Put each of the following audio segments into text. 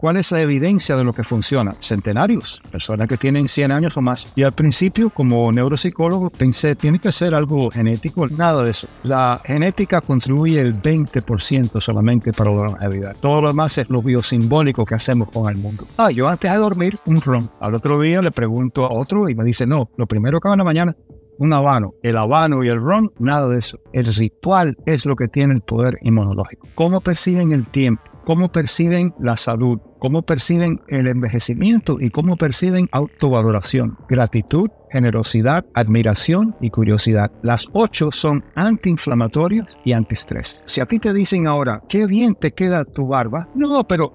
¿Cuál es la evidencia de lo que funciona? Centenarios, personas que tienen 100 años o más. Y al principio, como neuropsicólogo, pensé, tiene que ser algo genético. Nada de eso. La genética contribuye el 20% solamente para la vida. Todo lo demás es lo biosimbólico que hacemos con el mundo. Ah, yo antes de dormir, un ron. Al otro día le pregunto a otro y me dice, no, lo primero que hago en la mañana un habano. El habano y el ron, nada de eso. El ritual es lo que tiene el poder inmunológico. ¿Cómo perciben el tiempo? cómo perciben la salud, cómo perciben el envejecimiento y cómo perciben autovaloración, gratitud, generosidad, admiración y curiosidad. Las ocho son antiinflamatorios y antiestrés. Si a ti te dicen ahora, qué bien te queda tu barba, no, pero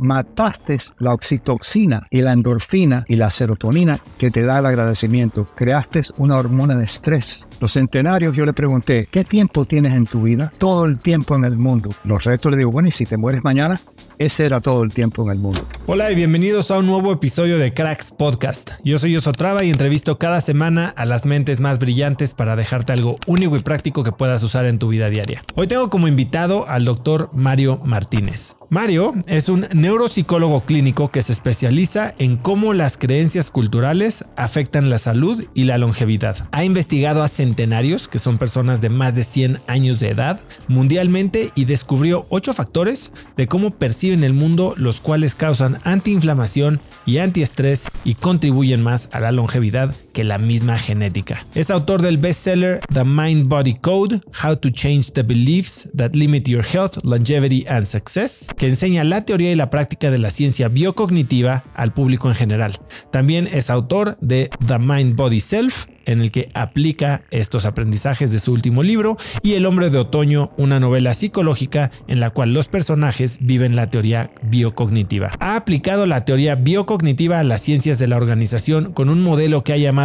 mataste la oxitoxina y la endorfina y la serotonina que te da el agradecimiento. Creaste una hormona de estrés. Los centenarios, yo le pregunté, ¿qué tiempo tienes en tu vida? Todo el tiempo en el mundo. Los restos le digo, bueno, ¿y si te mueres mañana? Ese era todo el tiempo en el mundo. Hola y bienvenidos a un nuevo episodio de Cracks Podcast. Yo soy Yoso y entrevisto cada semana a las mentes más brillantes para dejarte algo único y práctico que puedas usar en tu vida diaria. Hoy tengo como invitado al doctor Mario Martínez. Mario es un neuropsicólogo clínico que se especializa en cómo las creencias culturales afectan la salud y la longevidad. Ha investigado a centenarios, que son personas de más de 100 años de edad, mundialmente y descubrió ocho factores de cómo perciben en el mundo, los cuales causan antiinflamación y antiestrés y contribuyen más a la longevidad que la misma genética. Es autor del bestseller The Mind Body Code, How to Change the Beliefs That Limit Your Health, Longevity and Success, que enseña la teoría y la práctica de la ciencia biocognitiva al público en general. También es autor de The Mind Body Self, en el que aplica estos aprendizajes de su último libro, y El hombre de otoño, una novela psicológica en la cual los personajes viven la teoría biocognitiva. Ha aplicado la teoría biocognitiva a las ciencias de la organización con un modelo que ha llamado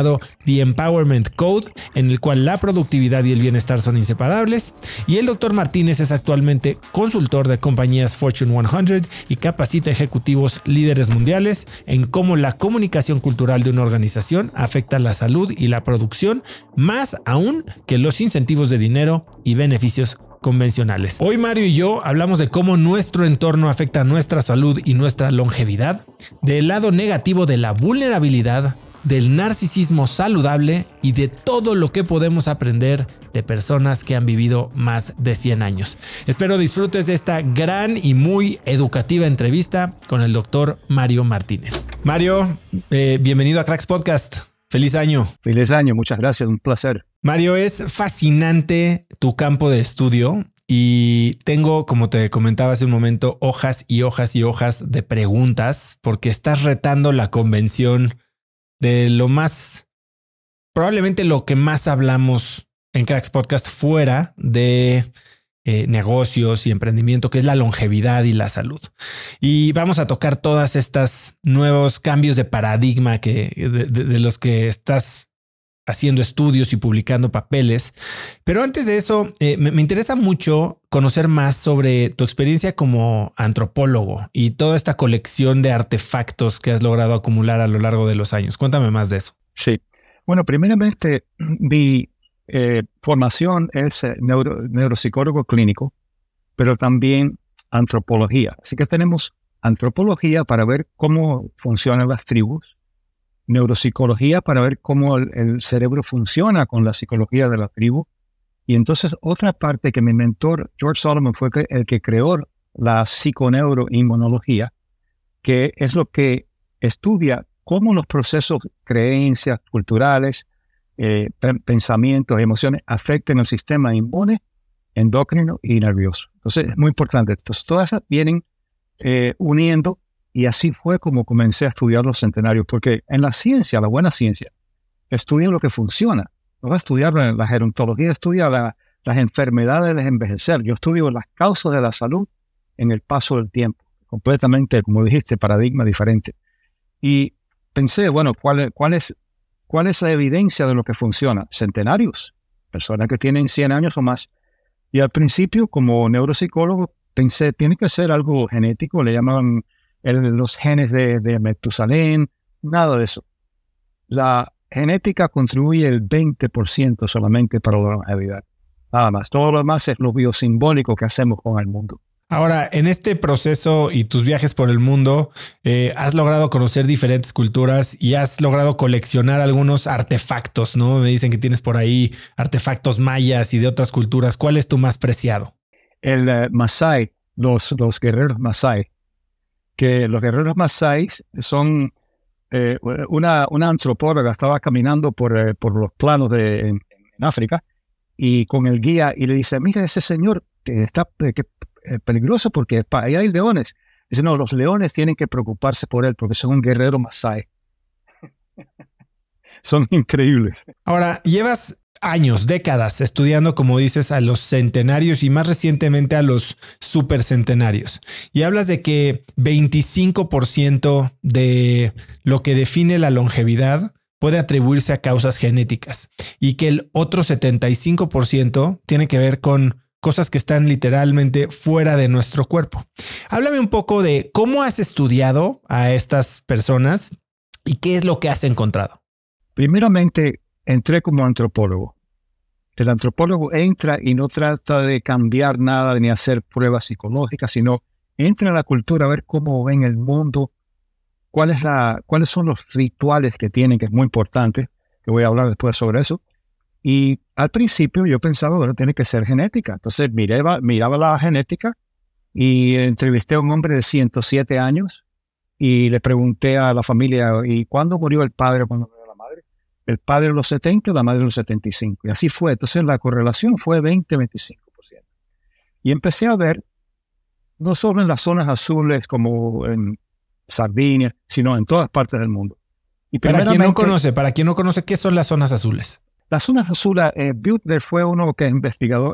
The Empowerment Code, en el cual la productividad y el bienestar son inseparables. Y el doctor Martínez es actualmente consultor de compañías Fortune 100 y capacita ejecutivos líderes mundiales en cómo la comunicación cultural de una organización afecta la salud y la producción, más aún que los incentivos de dinero y beneficios convencionales. Hoy Mario y yo hablamos de cómo nuestro entorno afecta nuestra salud y nuestra longevidad, del lado negativo de la vulnerabilidad, del narcisismo saludable y de todo lo que podemos aprender de personas que han vivido más de 100 años. Espero disfrutes de esta gran y muy educativa entrevista con el doctor Mario Martínez. Mario, eh, bienvenido a Cracks Podcast. Feliz año. Feliz año, muchas gracias, un placer. Mario, es fascinante tu campo de estudio y tengo, como te comentaba hace un momento, hojas y hojas y hojas de preguntas porque estás retando la convención de lo más, probablemente lo que más hablamos en Cracks Podcast fuera de eh, negocios y emprendimiento, que es la longevidad y la salud. Y vamos a tocar todas estas nuevos cambios de paradigma que de, de los que estás haciendo estudios y publicando papeles. Pero antes de eso, eh, me, interesa mucho conocer más sobre tu experiencia como antropólogo y toda esta colección de artefactos que has logrado acumular a lo largo de los años. Cuéntame más de eso. Sí. Bueno, primeramente, mi eh, formación es eh, neuropsicólogo clínico, pero también antropología. Así que tenemos antropología para ver cómo funcionan las tribus, neuropsicología para ver cómo el, cerebro funciona con la psicología de la tribu. Y entonces otra parte que mi mentor George Solomon fue el que creó la psiconeuroinmunología, que es lo que estudia cómo los procesos, creencias culturales, eh, pensamientos, emociones afectan el sistema inmune, endocrino y nervioso. Entonces es muy importante. Entonces todas esas vienen eh, uniendo y así fue como comencé a estudiar los centenarios, porque en la ciencia, la buena ciencia, estudia lo que funciona. No va a estudiar la gerontología, estudia las enfermedades de envejecer. Yo estudio las causas de la salud en el paso del tiempo. Completamente, como dijiste, paradigma diferente. Y pensé, bueno, ¿cuál, cuál, es, ¿cuál es la evidencia de lo que funciona? Centenarios, personas que tienen 100 años o más. Y al principio, como neuropsicólogo, pensé, tiene que ser algo genético, le llaman los genes de, de Metusalén, nada de eso. La genética contribuye el 20% solamente para la longevidad. Nada más. Todo lo demás es lo biosimbólico que hacemos con el mundo. Ahora, en este proceso y tus viajes por el mundo, eh, has logrado conocer diferentes culturas y has logrado coleccionar algunos artefactos, ¿no? Me dicen que tienes por ahí artefactos mayas y de otras culturas. ¿Cuál es tu más preciado? El eh, Masai, los, los guerreros Masai que los guerreros masáis son eh, una, una, antropóloga estaba caminando por, eh, por los planos de en, África y con el guía y le dice, mira ese señor que está eh, peligroso porque ahí hay leones. Dice, no, los leones tienen que preocuparse por él porque son un guerrero masái. son increíbles. Ahora, llevas años, décadas estudiando, como dices, a los centenarios y más recientemente a los supercentenarios. Y hablas de que 25% de lo que define la longevidad puede atribuirse a causas genéticas y que el otro 75% tiene que ver con cosas que están literalmente fuera de nuestro cuerpo. Háblame un poco de cómo has estudiado a estas personas y qué es lo que has encontrado. Primeramente, entré como antropólogo. El antropólogo entra y no trata de cambiar nada ni hacer pruebas psicológicas, sino entra en la cultura a ver cómo ven el mundo, cuáles son los rituales que tienen, que es muy importante, que voy a hablar después sobre eso. Y al principio yo pensaba, bueno, tiene que ser genética. Entonces miraba, miraba la genética y entrevisté a un hombre de 107 años y le pregunté a la familia, ¿y cuándo murió el padre? Cuando el padre de los 70, la madre de los 75. Y así fue. Entonces la correlación fue 20-25%. Y empecé a ver, no solo en las zonas azules como en Sardinia, sino en todas partes del mundo. Y para quien no conoce, para quien no conoce, ¿qué son las zonas azules? Las zonas azules, eh, fue uno que investigó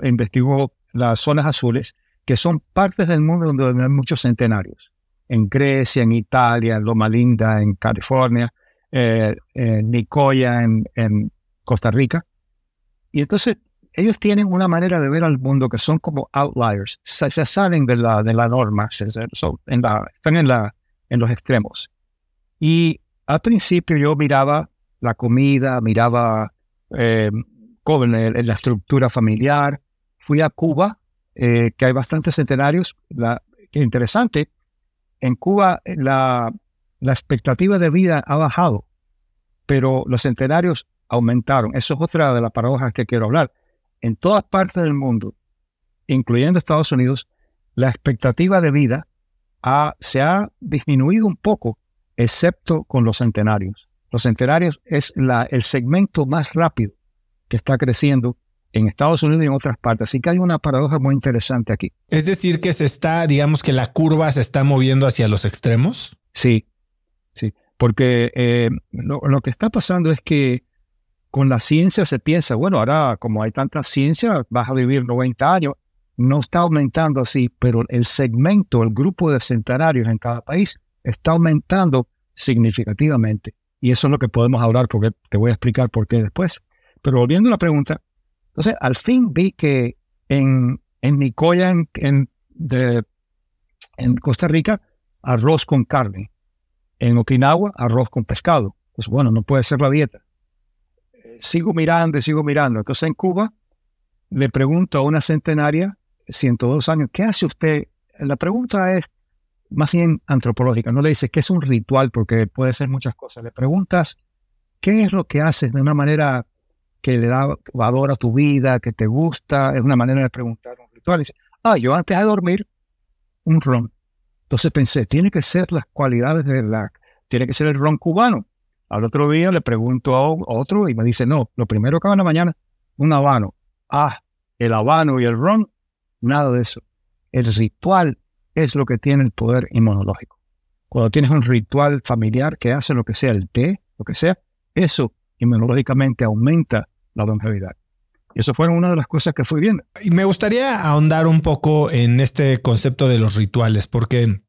las zonas azules, que son partes del mundo donde hay muchos centenarios. En Grecia, en Italia, en Loma Linda, en California, eh, eh, en Nicoya en, Costa Rica. Y entonces ellos tienen una manera de ver al mundo que son como outliers, se, salen de la, de la norma, en la, están en, la, en los extremos. Y al principio yo miraba la comida, miraba eh, la estructura familiar. Fui a Cuba, eh, que hay bastantes centenarios. La, interesante, en Cuba la, la expectativa de vida ha bajado, pero los centenarios aumentaron. Eso es otra de las paradojas que quiero hablar. En todas partes del mundo, incluyendo Estados Unidos, la expectativa de vida se ha disminuido un poco, excepto con los centenarios. Los centenarios es la, el segmento más rápido que está creciendo en Estados Unidos y en otras partes. Así que hay una paradoja muy interesante aquí. Es decir, que se está, digamos que la curva se está moviendo hacia los extremos. Sí, porque eh, lo, que está pasando es que con la ciencia se piensa, bueno, ahora como hay tanta ciencia, vas a vivir 90 años. No está aumentando así, pero el segmento, el grupo de centenarios en cada país está aumentando significativamente. Y eso es lo que podemos hablar, porque te voy a explicar por qué después. Pero volviendo a la pregunta, entonces al fin vi que en, en Nicoya, en, en Costa Rica, arroz con carne. En Okinawa, arroz con pescado. Pues bueno, no puede ser la dieta. Sigo mirando y sigo mirando. Entonces en Cuba le pregunto a una centenaria, 102 años, ¿qué hace usted? La pregunta es más bien antropológica. No le dices que es un ritual porque puede ser muchas cosas. Le preguntas qué es lo que haces de una manera que le da valor a tu vida, que te gusta. Es una manera de preguntar un ritual. dice, ah, yo antes de dormir, un ron. Entonces pensé, tiene que ser las cualidades de la, tiene que ser el ron cubano. Al otro día le pregunto a, otro y me dice, no, lo primero que en la mañana, un habano. Ah, el habano y el ron, nada de eso. El ritual es lo que tiene el poder inmunológico. Cuando tienes un ritual familiar que hace lo que sea el té, lo que sea, eso inmunológicamente aumenta la longevidad. Y eso fue una de las cosas que fue bien. Y me gustaría ahondar un poco en este concepto de los rituales, porque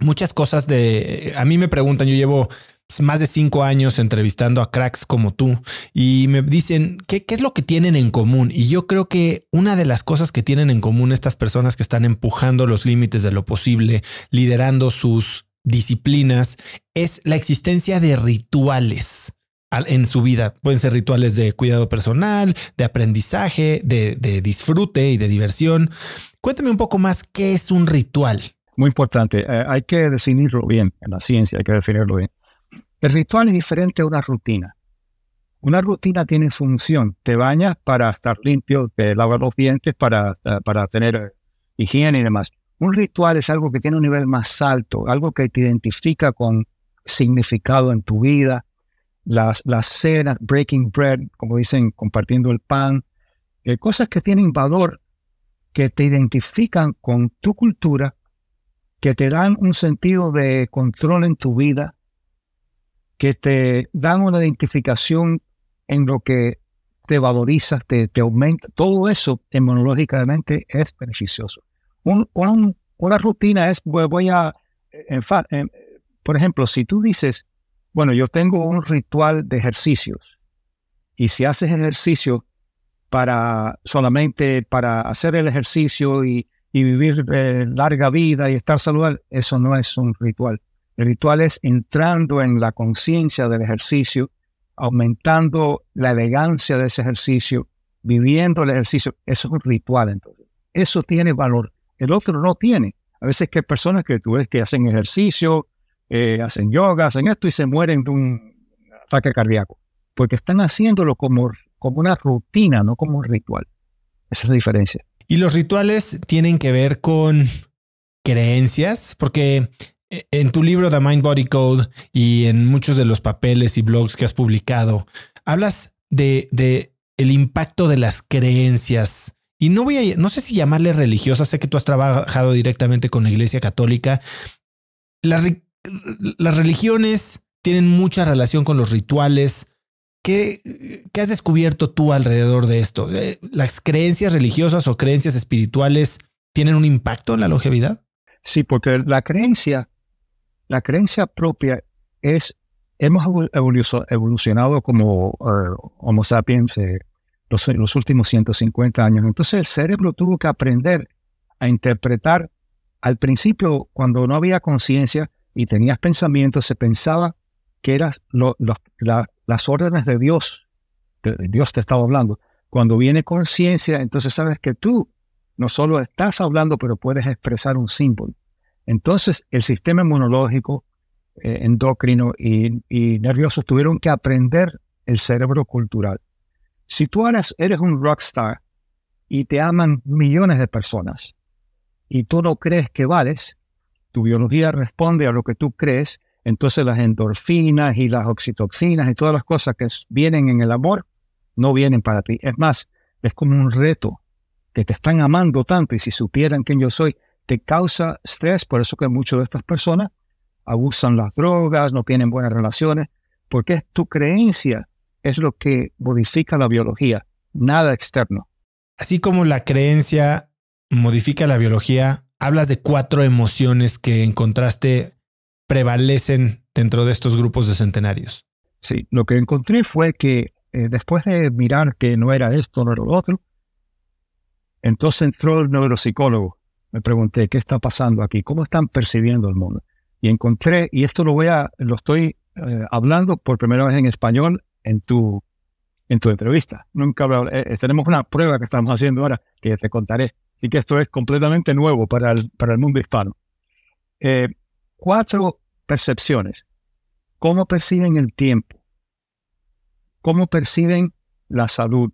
muchas cosas de... A mí me preguntan, yo llevo más de cinco años entrevistando a cracks como tú y me dicen ¿qué, qué es lo que tienen en común. Y yo creo que una de las cosas que tienen en común estas personas que están empujando los límites de lo posible, liderando sus disciplinas, es la existencia de rituales en su vida. Pueden ser rituales de cuidado personal, de aprendizaje, de, de, disfrute y de diversión. Cuéntame un poco más qué es un ritual. Muy importante, eh, hay que definirlo bien, en la ciencia hay que definirlo bien. El ritual es diferente a una rutina. Una rutina tiene función, te bañas para estar limpio, te lavas los dientes para, eh, para tener eh, higiene y demás. Un ritual es algo que tiene un nivel más alto, algo que te identifica con significado en tu vida, las, cenas, breaking bread, como dicen, compartiendo el pan, eh, cosas que tienen valor, que te identifican con tu cultura, que te dan un sentido de control en tu vida, que te dan una identificación en lo que te valorizas, te, aumenta, todo eso inmunológicamente es beneficioso. una rutina es, voy a, eh, eh, por ejemplo, si tú dices, bueno, yo tengo un ritual de ejercicios. Y si haces ejercicio para solamente para hacer el ejercicio y, vivir eh, larga vida y estar saludable, eso no es un ritual. El ritual es entrando en la conciencia del ejercicio, aumentando la elegancia de ese ejercicio, viviendo el ejercicio. Eso es un ritual, entonces. Eso tiene valor. El otro no tiene. A veces que personas que tú ves que hacen ejercicio, eh, hacen yoga, hacen esto y se mueren de un ataque cardíaco. Porque están haciéndolo como, como una rutina, no como un ritual. Esa es la diferencia. Y los rituales tienen que ver con creencias, porque eh, en tu libro The Mind Body Code y en muchos de los papeles y blogs que has publicado, hablas de, el impacto de las creencias. Y no voy a, no sé si llamarle religiosa sé que tú has trabajado directamente con la Iglesia Católica. Las, las religiones tienen mucha relación con los rituales. ¿Qué, has descubierto tú alrededor de esto? Eh, ¿Las creencias religiosas o creencias espirituales tienen un impacto en la longevidad? Sí, porque la creencia, la creencia propia es, hemos evolucionado como eh, Homo sapiens eh, los, los últimos 150 años. Entonces el cerebro tuvo que aprender a interpretar al principio, cuando no había conciencia, y tenías pensamientos, se pensaba que eras las órdenes de Dios. Dios te estaba hablando. Cuando viene conciencia, entonces sabes que tú no solo estás hablando, pero puedes expresar un símbolo. Entonces, el sistema inmunológico, eh, endocrino y, nervioso tuvieron que aprender el cerebro cultural. Si tú eres un rockstar y te aman millones de personas y tú no crees que vales, tu biología responde a lo que tú crees, entonces las endorfinas y las oxitoxinas y todas las cosas que vienen en el amor no vienen para ti. Es más, es como un reto que te están amando tanto y si supieran quién yo soy, te causa estrés, por eso que muchas de estas personas abusan las drogas, no tienen buenas relaciones, porque es tu creencia es lo que modifica la biología, nada externo. Así como la creencia modifica la biología, hablas de cuatro emociones que encontraste prevalecen dentro de estos grupos de centenarios. Sí, lo que encontré fue que eh, después de mirar que no era esto, no era lo otro, entonces entró el neuropsicólogo. Me pregunté, ¿qué está pasando aquí? ¿Cómo están percibiendo el mundo? Y encontré, y esto lo voy a, lo estoy eh, hablando por primera vez en español en tu, en tu entrevista. Nunca hablaba, eh, tenemos una prueba que estamos haciendo ahora que te contaré Así que esto es completamente nuevo para el, para el mundo hispano. Eh, cuatro percepciones. ¿Cómo perciben el tiempo? ¿Cómo perciben la salud?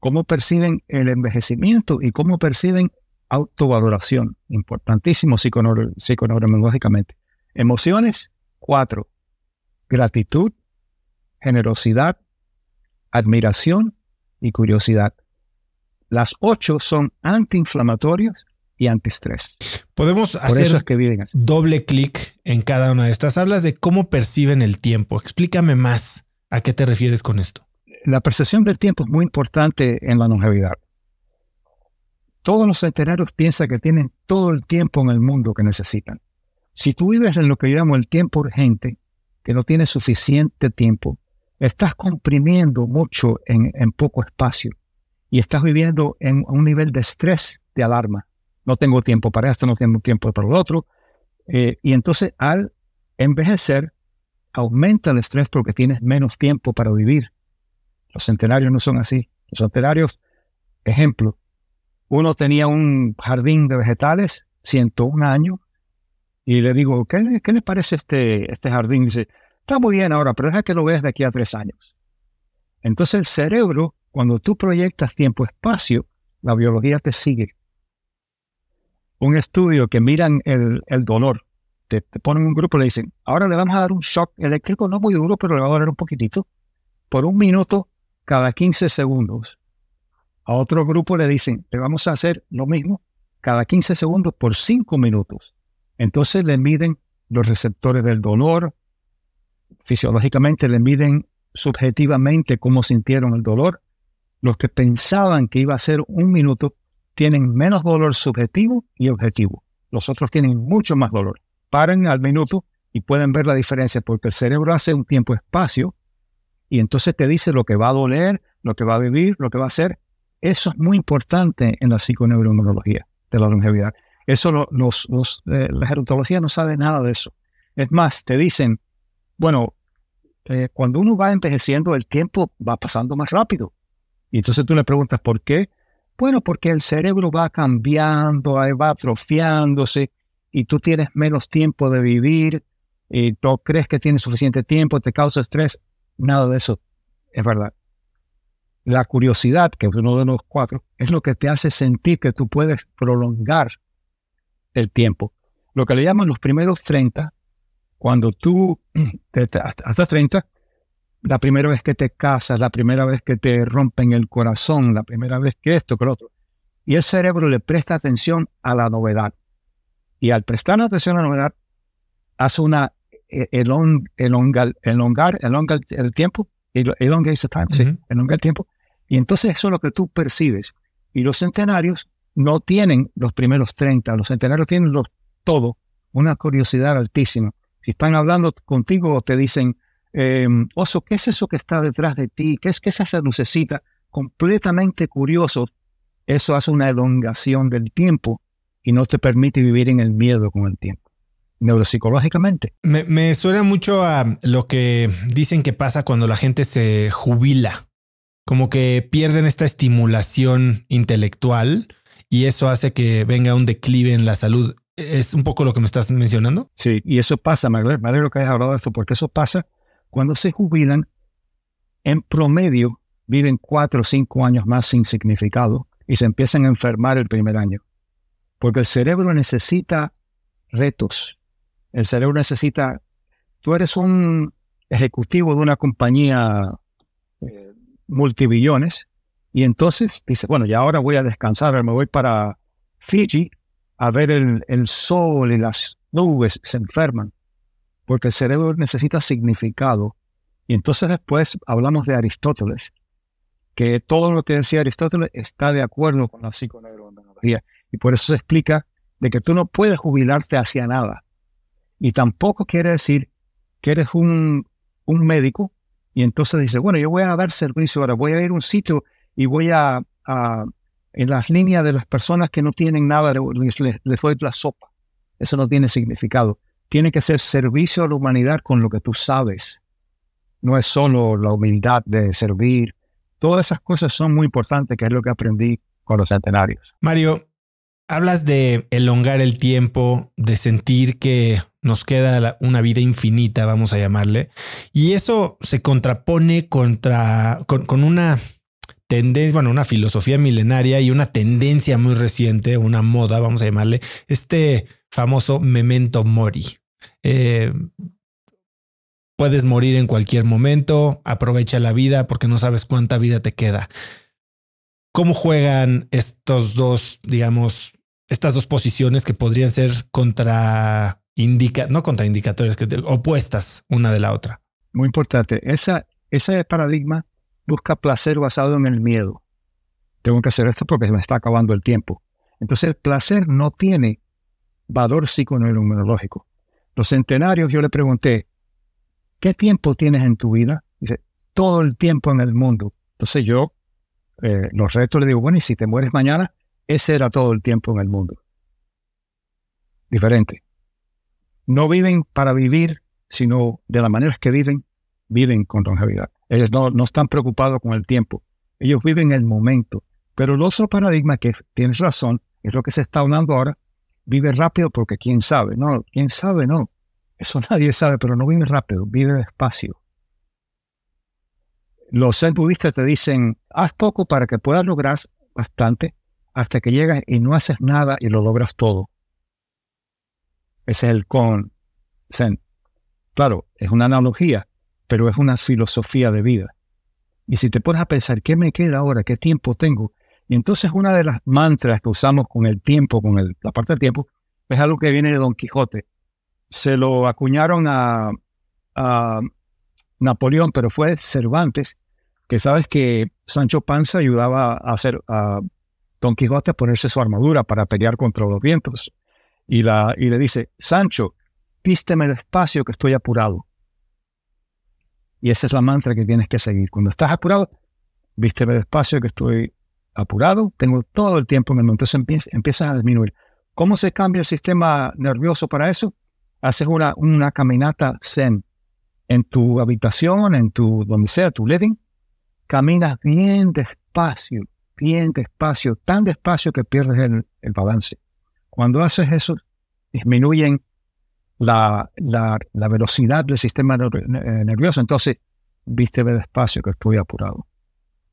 ¿Cómo perciben el envejecimiento? ¿Y cómo perciben autovaloración? Importantísimo psiconeurobiológicamente. Emociones, cuatro. Gratitud, generosidad, admiración y curiosidad. Las ocho son antiinflamatorios y antiestrés. Podemos hacer doble clic en cada una de estas. Hablas de cómo perciben el tiempo. Explícame más a qué te refieres con esto. La percepción del tiempo es muy importante en la longevidad. Todos los centenarios piensan que tienen todo el tiempo en el mundo que necesitan. Si tú vives en lo que llamamos el tiempo urgente, que no tienes suficiente tiempo, estás comprimiendo mucho en poco espacio y estás viviendo en un nivel de estrés, de alarma. No tengo tiempo para esto, no tengo tiempo para lo otro. Eh, y entonces al envejecer, aumenta el estrés porque tienes menos tiempo para vivir. Los centenarios no son así. Los centenarios, ejemplo, uno tenía un jardín de vegetales, 101 años, y le digo, ¿qué, qué le parece este, este jardín? dice, está muy bien ahora, pero deja que lo veas de aquí a tres años. Entonces el cerebro cuando tú proyectas tiempo-espacio, la biología te sigue. Un estudio que miran el, dolor, te, ponen un grupo y le dicen, ahora le vamos a dar un shock eléctrico, no muy duro, pero le va a doler un poquitito, por un minuto cada 15 segundos. A otro grupo le dicen, le vamos a hacer lo mismo cada 15 segundos por 5 minutos. Entonces le miden los receptores del dolor, fisiológicamente le miden subjetivamente cómo sintieron el dolor los que pensaban que iba a ser un minuto tienen menos dolor subjetivo y objetivo. Los otros tienen mucho más dolor. Paren al minuto y pueden ver la diferencia porque el cerebro hace un tiempo-espacio y entonces te dice lo que va a doler, lo que va a vivir, lo que va a hacer. Eso es muy importante en la psiconeuroinmunología de la longevidad. Eso los, eh, la gerontología no sabe nada de eso. Es más, te dicen, bueno, eh, cuando uno va envejeciendo, el tiempo va pasando más rápido. Y entonces tú le preguntas, ¿por qué? Bueno, porque el cerebro va cambiando, va atrofiándose y tú tienes menos tiempo de vivir, y tú crees que tienes suficiente tiempo, te causa estrés, nada de eso es verdad. La curiosidad, que es uno de los cuatro, es lo que te hace sentir que tú puedes prolongar el tiempo. Lo que le llaman los primeros 30, cuando tú, hasta 30, la primera vez que te casas, la primera vez que te rompen el corazón, la primera vez que esto, que lo otro. Y el cerebro le presta atención a la novedad. Y al prestar atención a la novedad, hace una e, elongar, elongar, elongar el tiempo, elongar el time, sí, elongar el tiempo. Y entonces eso es lo que tú percibes. Y los centenarios no tienen los primeros 30, los centenarios tienen los todo, una curiosidad altísima. Si están hablando contigo, o te dicen, Em, oso, ¿qué es eso que está detrás de ti? ¿Qué es, qué es esa lucecita? Completamente curioso. Eso hace una elongación del tiempo y no te permite vivir en el miedo con el tiempo neuropsicológicamente. Me, suena mucho a lo que dicen que pasa cuando la gente se jubila, como que pierden esta estimulación intelectual y eso hace que venga un declive en la salud. ¿Es un poco lo que me estás mencionando? Sí, y eso pasa, me me alegro que hayas hablado de esto, porque eso pasa cuando se jubilan, en promedio viven cuatro o cinco años más sin significado y se empiezan a enfermar el primer año. Porque el cerebro necesita retos. El cerebro necesita... Tú eres un ejecutivo de una compañía multivillones eh, multibillones y entonces dices, bueno, ya ahora voy a descansar, me voy para Fiji a ver el sol y las nubes, se enferman porque el cerebro necesita significado. Y entonces después hablamos de Aristóteles, que todo lo que decía Aristóteles está de acuerdo con la psiconeurobiología. Y por eso se explica de que tú no puedes jubilarte hacia nada. Y tampoco quiere decir que eres un, médico y entonces dice, bueno, yo voy a dar servicio ahora, voy a ir a un sitio y voy a, en las líneas de las personas que no tienen nada, les, les, les doy la sopa. Eso no tiene significado tiene que ser servicio a la humanidad con lo que tú sabes. No es solo la humildad de servir. Todas esas cosas son muy importantes, que es lo que aprendí con los centenarios. Mario, hablas de elongar el tiempo, de sentir que nos queda una vida infinita, vamos a llamarle, y eso se contrapone contra, con, con una tendencia, bueno, una filosofía milenaria y una tendencia muy reciente, una moda, vamos a llamarle, este famoso memento mori. Eh, puedes morir en cualquier momento, aprovecha la vida porque no sabes cuánta vida te queda. ¿Cómo juegan estos dos, digamos, estas dos posiciones que podrían ser contra indica, no contraindicatorias, que opuestas una de la otra? Muy importante. Esa, ese paradigma busca placer basado en el miedo. Tengo que hacer esto porque se me está acabando el tiempo. Entonces el placer no tiene valor psiconeuroinmunológico. Los centenarios, yo le pregunté, ¿qué tiempo tienes en tu vida? Dice, todo el tiempo en el mundo. Entonces yo, eh, los restos le digo, bueno, y si te mueres mañana, ese era todo el tiempo en el mundo. Diferente. No viven para vivir, sino de la manera que viven, viven con longevidad. Ellos no, no están preocupados con el tiempo. Ellos viven el momento. Pero el otro paradigma que tienes razón, es lo que se está hablando ahora, vive rápido porque quién sabe. No, quién sabe, no. Eso nadie sabe, pero no vive rápido, vive despacio. Los zen budistas te dicen, haz poco para que puedas lograr bastante hasta que llegas y no haces nada y lo logras todo. Ese es el con zen. Claro, es una analogía, pero es una filosofía de vida. Y si te pones a pensar, ¿qué me queda ahora? ¿Qué tiempo tengo? Y entonces una de las mantras que usamos con el tiempo, con la parte del tiempo, es algo que viene de Don Quijote. Se lo acuñaron a, Napoleón, pero fue Cervantes, que sabes que Sancho Panza ayudaba a, hacer, a Don Quijote a ponerse su armadura para pelear contra los vientos. Y, la, y le dice, Sancho, vísteme despacio que estoy apurado. Y esa es la mantra que tienes que seguir. Cuando estás apurado, vísteme despacio que estoy apurado, tengo todo el tiempo en el mundo, entonces empiezas empieza a disminuir. ¿Cómo se cambia el sistema nervioso para eso? Haces una, una caminata zen en tu habitación, en tu, donde sea, tu living. Caminas bien despacio, bien despacio, tan despacio que pierdes el, el balance. Cuando haces eso, disminuyen la, la, velocidad del sistema eh, nervioso. Entonces, viste despacio que estoy apurado.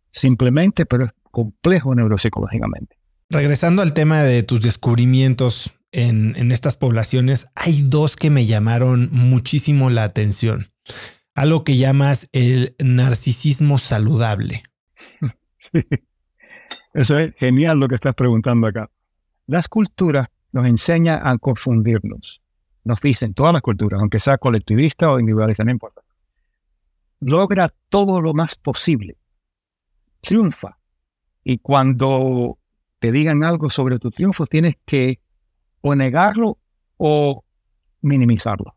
Simplemente, pero complejo neuropsicológicamente. Regresando al tema de tus descubrimientos en, estas poblaciones, hay dos que me llamaron muchísimo la atención. Algo que llamas el narcisismo saludable. Eso es genial lo que estás preguntando acá. Las culturas nos enseñan a confundirnos. Nos dicen todas las culturas, aunque sea colectivista o individualista, no importa. Logra todo lo más posible. Triunfa. Y cuando te digan algo sobre tu triunfo, tienes que o negarlo o minimizarlo.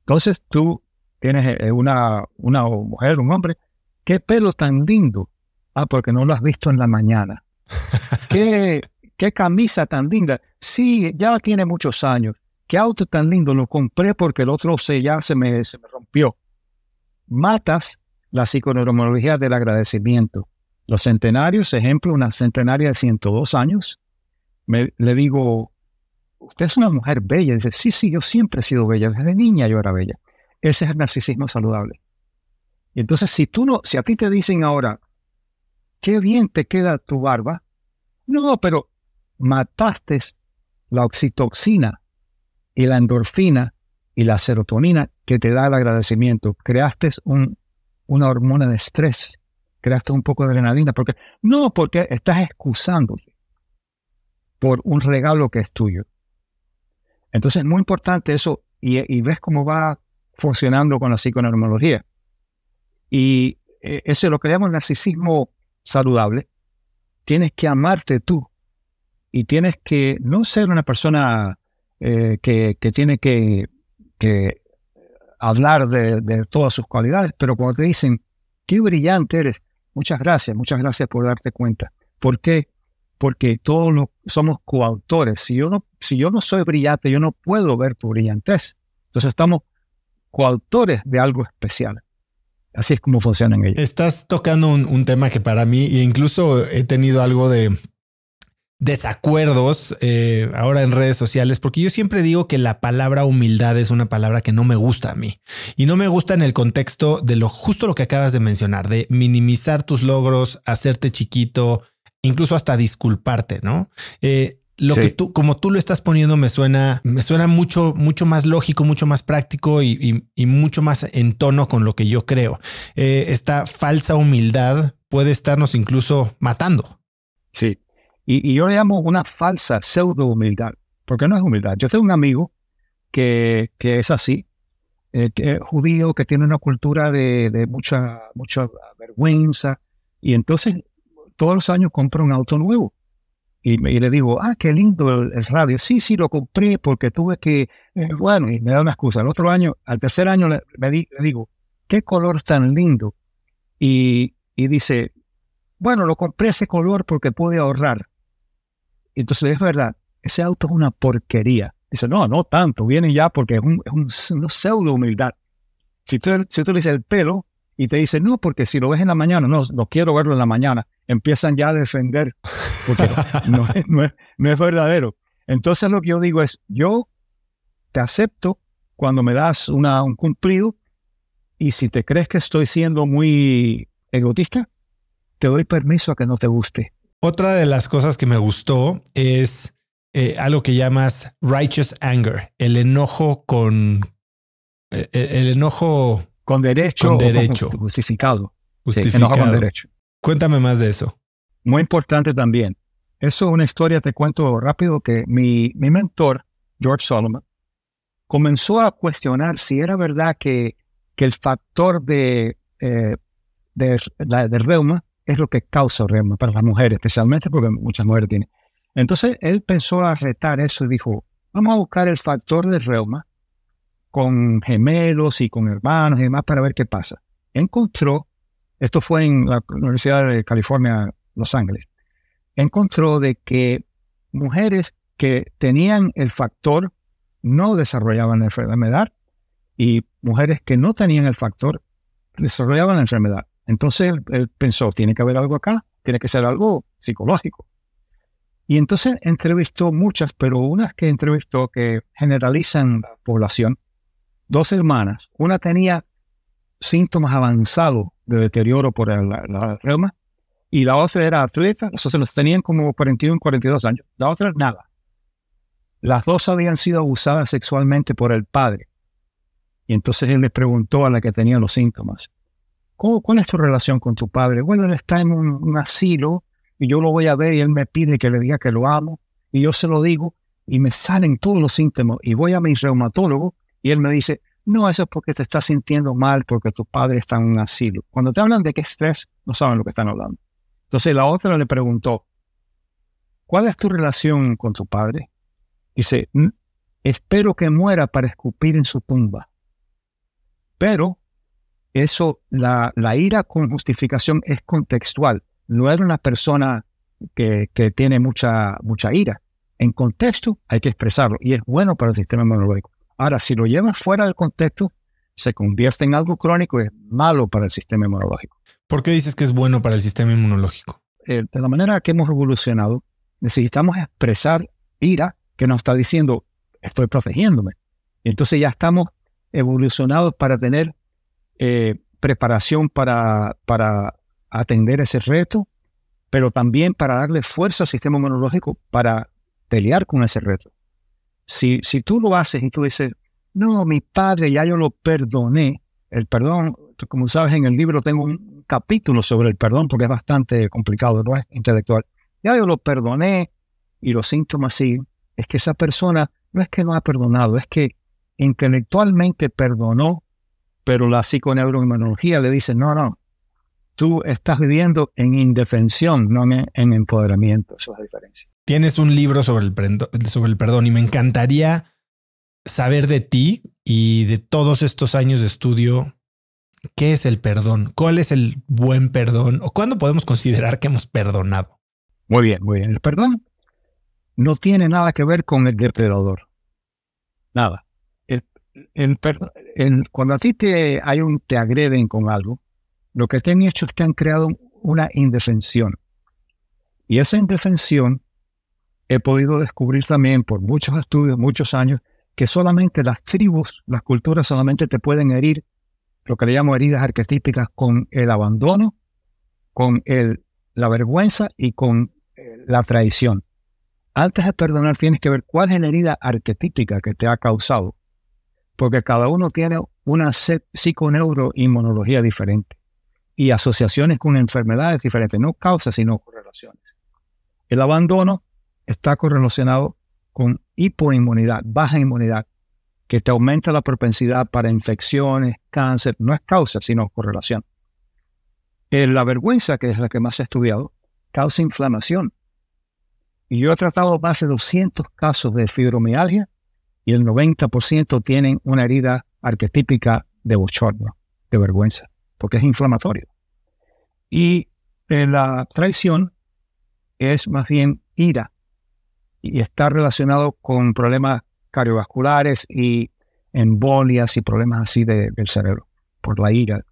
Entonces tú tienes eh, una, una mujer, un hombre, qué pelo tan lindo. Ah, porque no lo has visto en la mañana. qué, qué camisa tan linda. Sí, ya tiene muchos años. Qué auto tan lindo. Lo compré porque el otro se, ya se me, se me rompió. Matas la psiconeuromología del agradecimiento. Los centenarios, ejemplo, una centenaria de 102 años, le digo, usted es una mujer bella. dice, sí, sí, yo siempre he sido bella, desde niña yo era bella. Ese es el narcisismo saludable. Y entonces, si tú no, si a ti te dicen ahora, qué bien te queda tu barba, no, pero mataste la oxitoxina y la endorfina y la serotonina que te da el agradecimiento. Creaste un, una hormona de estrés creaste un poco de adrenalina, porque no, porque estás excusándote por un regalo que es tuyo. Entonces es muy importante eso y, ves cómo va funcionando con la psiconomología. Y eh, eso lo que llamamos narcisismo saludable. Tienes que amarte tú y tienes que no ser una persona eh, que, tiene que, hablar de, de, todas sus cualidades, pero cuando te dicen, qué brillante eres, Muchas gracias, muchas gracias por darte cuenta. ¿Por qué? Porque todos somos coautores. Si yo, no, si yo no soy brillante, yo no puedo ver tu brillantez. Entonces estamos coautores de algo especial. Así es como funcionan ellos. Estás tocando un, un tema que para mí, e incluso he tenido algo de desacuerdos eh, ahora en redes sociales, porque yo siempre digo que la palabra humildad es una palabra que no me gusta a mí y no me gusta en el contexto de lo justo lo que acabas de mencionar, de minimizar tus logros, hacerte chiquito, incluso hasta disculparte, ¿no? Eh, lo que tú, como tú lo estás poniendo, me suena, me suena mucho, mucho más lógico, mucho más práctico y, mucho más en tono con lo que yo creo. Eh, esta falsa humildad puede estarnos incluso matando. Sí, y, yo le llamo una falsa pseudo humildad, porque no es humildad. Yo tengo un amigo que, es así, eh, que es judío, que tiene una cultura de, mucha, mucha vergüenza, y entonces todos los años compra un auto nuevo. Y, le digo, ah, qué lindo el, radio. Sí, sí, lo compré porque tuve que, eh, bueno, y me da una excusa. El otro año, al tercer año, le, le digo, qué color tan lindo. Y, y, dice, bueno, lo compré ese color porque pude ahorrar. Entonces es verdad, ese auto es una porquería. Dice, no, no tanto, viene ya porque es, un, es un, una pseudo humildad. Si tú, si le dices el pelo y te dice, no, porque si lo ves en la mañana, no, no quiero verlo en la mañana, empiezan ya a defender, porque no, es, verdadero. Entonces lo que yo digo es, yo te acepto cuando me das un cumplido y si te crees que estoy siendo muy egotista, te doy permiso a que no te guste. Otra de las cosas que me gustó es eh, algo que llamas righteous anger, el enojo con eh, eh, el, enojo con derecho, justificado. justificado. con derecho. Cuéntame más de eso. Muy importante también. Eso es una historia, te cuento rápido, que mi, mentor, George Solomon, comenzó a cuestionar si era verdad que, que el factor de, reuma es lo que causa reuma para las mujeres, especialmente porque muchas mujeres tienen. Entonces él pensó a retar eso y dijo, vamos a buscar el factor del reuma con gemelos y con hermanos y demás para ver qué pasa. Encontró, esto fue en la Universidad de California, Los Ángeles, encontró de que mujeres que tenían el factor no desarrollaban la enfermedad y mujeres que no tenían el factor desarrollaban la enfermedad. Entonces él, pensó, tiene que haber algo acá, tiene que ser algo psicológico. Y entonces entrevistó muchas, pero unas que entrevistó que generalizan la población, dos hermanas, una tenía síntomas avanzados de deterioro por la, reuma y la otra era atleta, las los tenían como 41, 42 años, la otra nada. Las dos habían sido abusadas sexualmente por el padre. Y entonces él le preguntó a la que tenía los síntomas, ¿Cuál es tu relación con tu padre? Bueno, él está en un, asilo y yo lo voy a ver y él me pide que le diga que lo amo y yo se lo digo y me salen todos los síntomas y voy a mi reumatólogo y él me dice, no, eso es porque te estás sintiendo mal porque tu padre está en un asilo. Cuando te hablan de qué estrés, no saben lo que están hablando. Entonces la otra le preguntó, ¿cuál es tu relación con tu padre? Dice, espero que muera para escupir en su tumba. Pero eso, la, ira con justificación es contextual. No es una persona que, tiene mucha, mucha ira. En contexto hay que expresarlo y es bueno para el sistema inmunológico. Ahora, si lo llevas fuera del contexto, se convierte en algo crónico y es malo para el sistema inmunológico. ¿Por qué dices que es bueno para el sistema inmunológico? Eh, de la manera que hemos evolucionado, necesitamos expresar ira que nos está diciendo, estoy protegiéndome. Entonces ya estamos evolucionados para tener eh, preparación para, para atender ese reto, pero también para darle fuerza al sistema inmunológico para pelear con ese reto. Si, si tú lo haces y tú dices, no, mi padre ya yo lo perdoné, el perdón, como sabes en el libro tengo un capítulo sobre el perdón porque es bastante complicado, no es intelectual, ya yo lo perdoné y los síntomas siguen, es que esa persona no es que no ha perdonado, es que intelectualmente perdonó, pero la psiconeuroinmunología le dice, no, no, tú estás viviendo en indefensión, no en, empoderamiento. Esa es la diferencia. Tienes un libro sobre el, sobre el perdón y me encantaría saber de ti y de todos estos años de estudio, ¿qué es el perdón? ¿Cuál es el buen perdón? ¿O cuándo podemos considerar que hemos perdonado? Muy bien, muy bien. El perdón no tiene nada que ver con el depredador. Nada cuando a ti te, hay un, te agreden con algo, lo que te han hecho es que han creado una indefensión. Y esa indefensión he podido descubrir también por muchos estudios, muchos años, que solamente las tribus, las culturas solamente te pueden herir, lo que le llamo heridas arquetípicas, con el abandono, con el, la vergüenza y con eh, la traición. Antes de perdonar tienes que ver cuál es la herida arquetípica que te ha causado porque cada uno tiene una psiconeuroinmunología diferente y asociaciones con enfermedades diferentes, no causas, sino correlaciones. El abandono está correlacionado con hipoinmunidad, baja inmunidad, que te aumenta la propensidad para infecciones, cáncer, no es causa, sino correlación. Eh, la vergüenza, que es la que más he estudiado, causa inflamación. Y yo he tratado más de 200 casos de fibromialgia y el 90% tienen una herida arquetípica de bochorno, de vergüenza, porque es inflamatorio. Y eh, la traición es más bien ira y está relacionado con problemas cardiovasculares y embolias y problemas así del cerebro por la ira.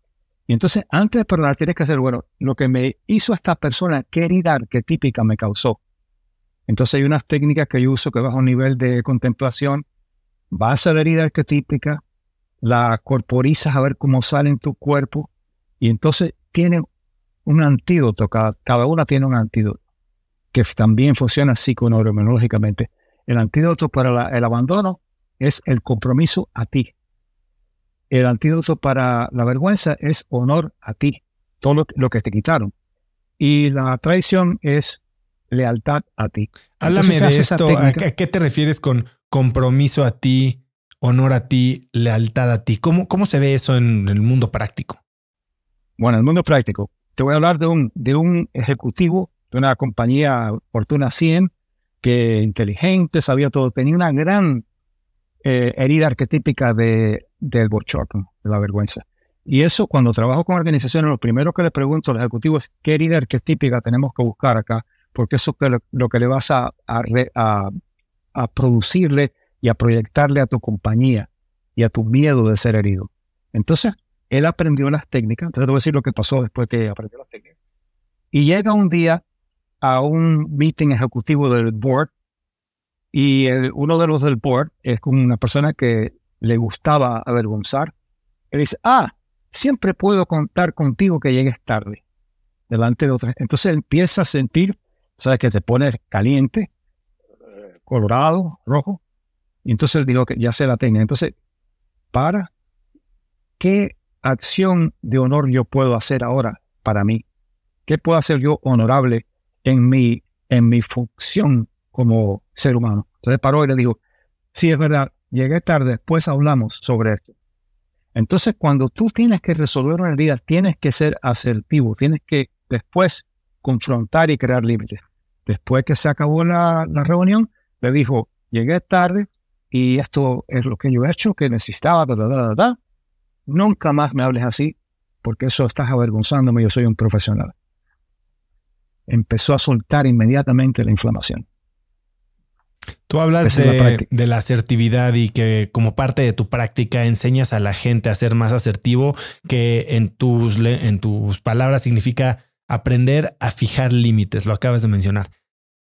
Y entonces, antes de perdonar, tienes que hacer, bueno, lo que me hizo esta persona, qué herida arquetípica me causó. Entonces, hay unas técnicas que yo uso que bajo un nivel de contemplación vas a la herida arquetípica, la corporizas a ver cómo sale en tu cuerpo y entonces tiene un antídoto, cada, una tiene un antídoto, que también funciona psiconeuromenológicamente. El antídoto para el abandono es el compromiso a ti. El antídoto para la vergüenza es honor a ti, todo lo, que te quitaron. Y la traición es lealtad a ti. Háblame de esto, ¿a qué te refieres con compromiso a ti, honor a ti, lealtad a ti. ¿Cómo, cómo se ve eso en el mundo práctico? Bueno, en el mundo práctico, te voy a hablar de un, de un ejecutivo de una compañía Fortuna 100 que inteligente, sabía todo, tenía una gran eh, herida arquetípica de, del bochorno, de la vergüenza. Y eso cuando trabajo con organizaciones, lo primero que le pregunto al ejecutivo es qué herida arquetípica tenemos que buscar acá, porque eso es lo que le vas a a producirle y a proyectarle a tu compañía y a tu miedo de ser herido. Entonces, él aprendió las técnicas. Entonces, te voy a decir lo que pasó después que aprendió las técnicas. Y llega un día a un meeting ejecutivo del board y eh, uno de los del board es con una persona que le gustaba avergonzar. Él dice, ah, siempre puedo contar contigo que llegues tarde delante de otras. Entonces empieza a sentir, sabes que se pone caliente colorado, rojo. Y entonces él dijo que ya se la tenía. Entonces, para, ¿qué acción de honor yo puedo hacer ahora para mí? ¿Qué puedo hacer yo honorable en mi, en mi función como ser humano? Entonces paró y le dijo, sí, es verdad, llegué tarde, después hablamos sobre esto. Entonces, cuando tú tienes que resolver una herida, tienes que ser asertivo, tienes que después confrontar y crear límites. Después que se acabó la, la reunión, le dijo, llegué tarde y esto es lo que yo he hecho, que necesitaba, da, da, da, da, nunca más me hables así, porque eso estás avergonzándome, yo soy un profesional. Empezó a soltar inmediatamente la inflamación. Tú hablas de, de, la asertividad y que como parte de tu práctica enseñas a la gente a ser más asertivo, que en tus, en tus palabras significa aprender a fijar límites, lo acabas de mencionar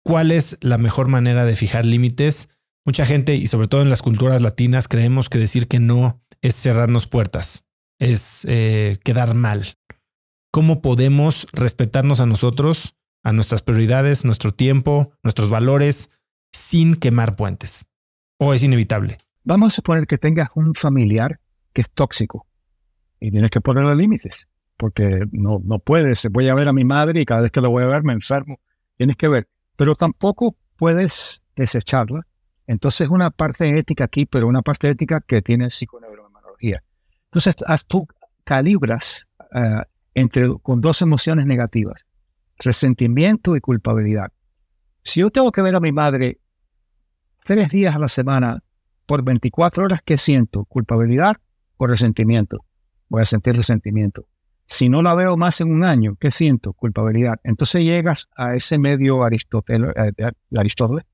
cuál es la mejor manera de fijar límites. Mucha gente, y sobre todo en las culturas latinas, creemos que decir que no es cerrarnos puertas, es eh, quedar mal. ¿Cómo podemos respetarnos a nosotros, a nuestras prioridades, nuestro tiempo, nuestros valores, sin quemar puentes? ¿O es inevitable? Vamos a suponer que tengas un familiar que es tóxico y tienes que ponerle límites, porque no, no puedes. Voy a ver a mi madre y cada vez que la voy a ver me enfermo. Tienes que ver pero tampoco puedes desecharla. Entonces, una parte ética aquí, pero una parte ética que tiene psiconeuromanología. Entonces, tú calibras ah, entre, con dos emociones negativas, resentimiento y culpabilidad. Si yo tengo que ver a mi madre tres días a la semana por 24 horas, ¿qué siento? ¿Culpabilidad o resentimiento? Voy a sentir resentimiento. Si no la veo más en un año, ¿qué siento? Culpabilidad. Entonces llegas a ese medio Aristóteles. Eh, Aristóteles.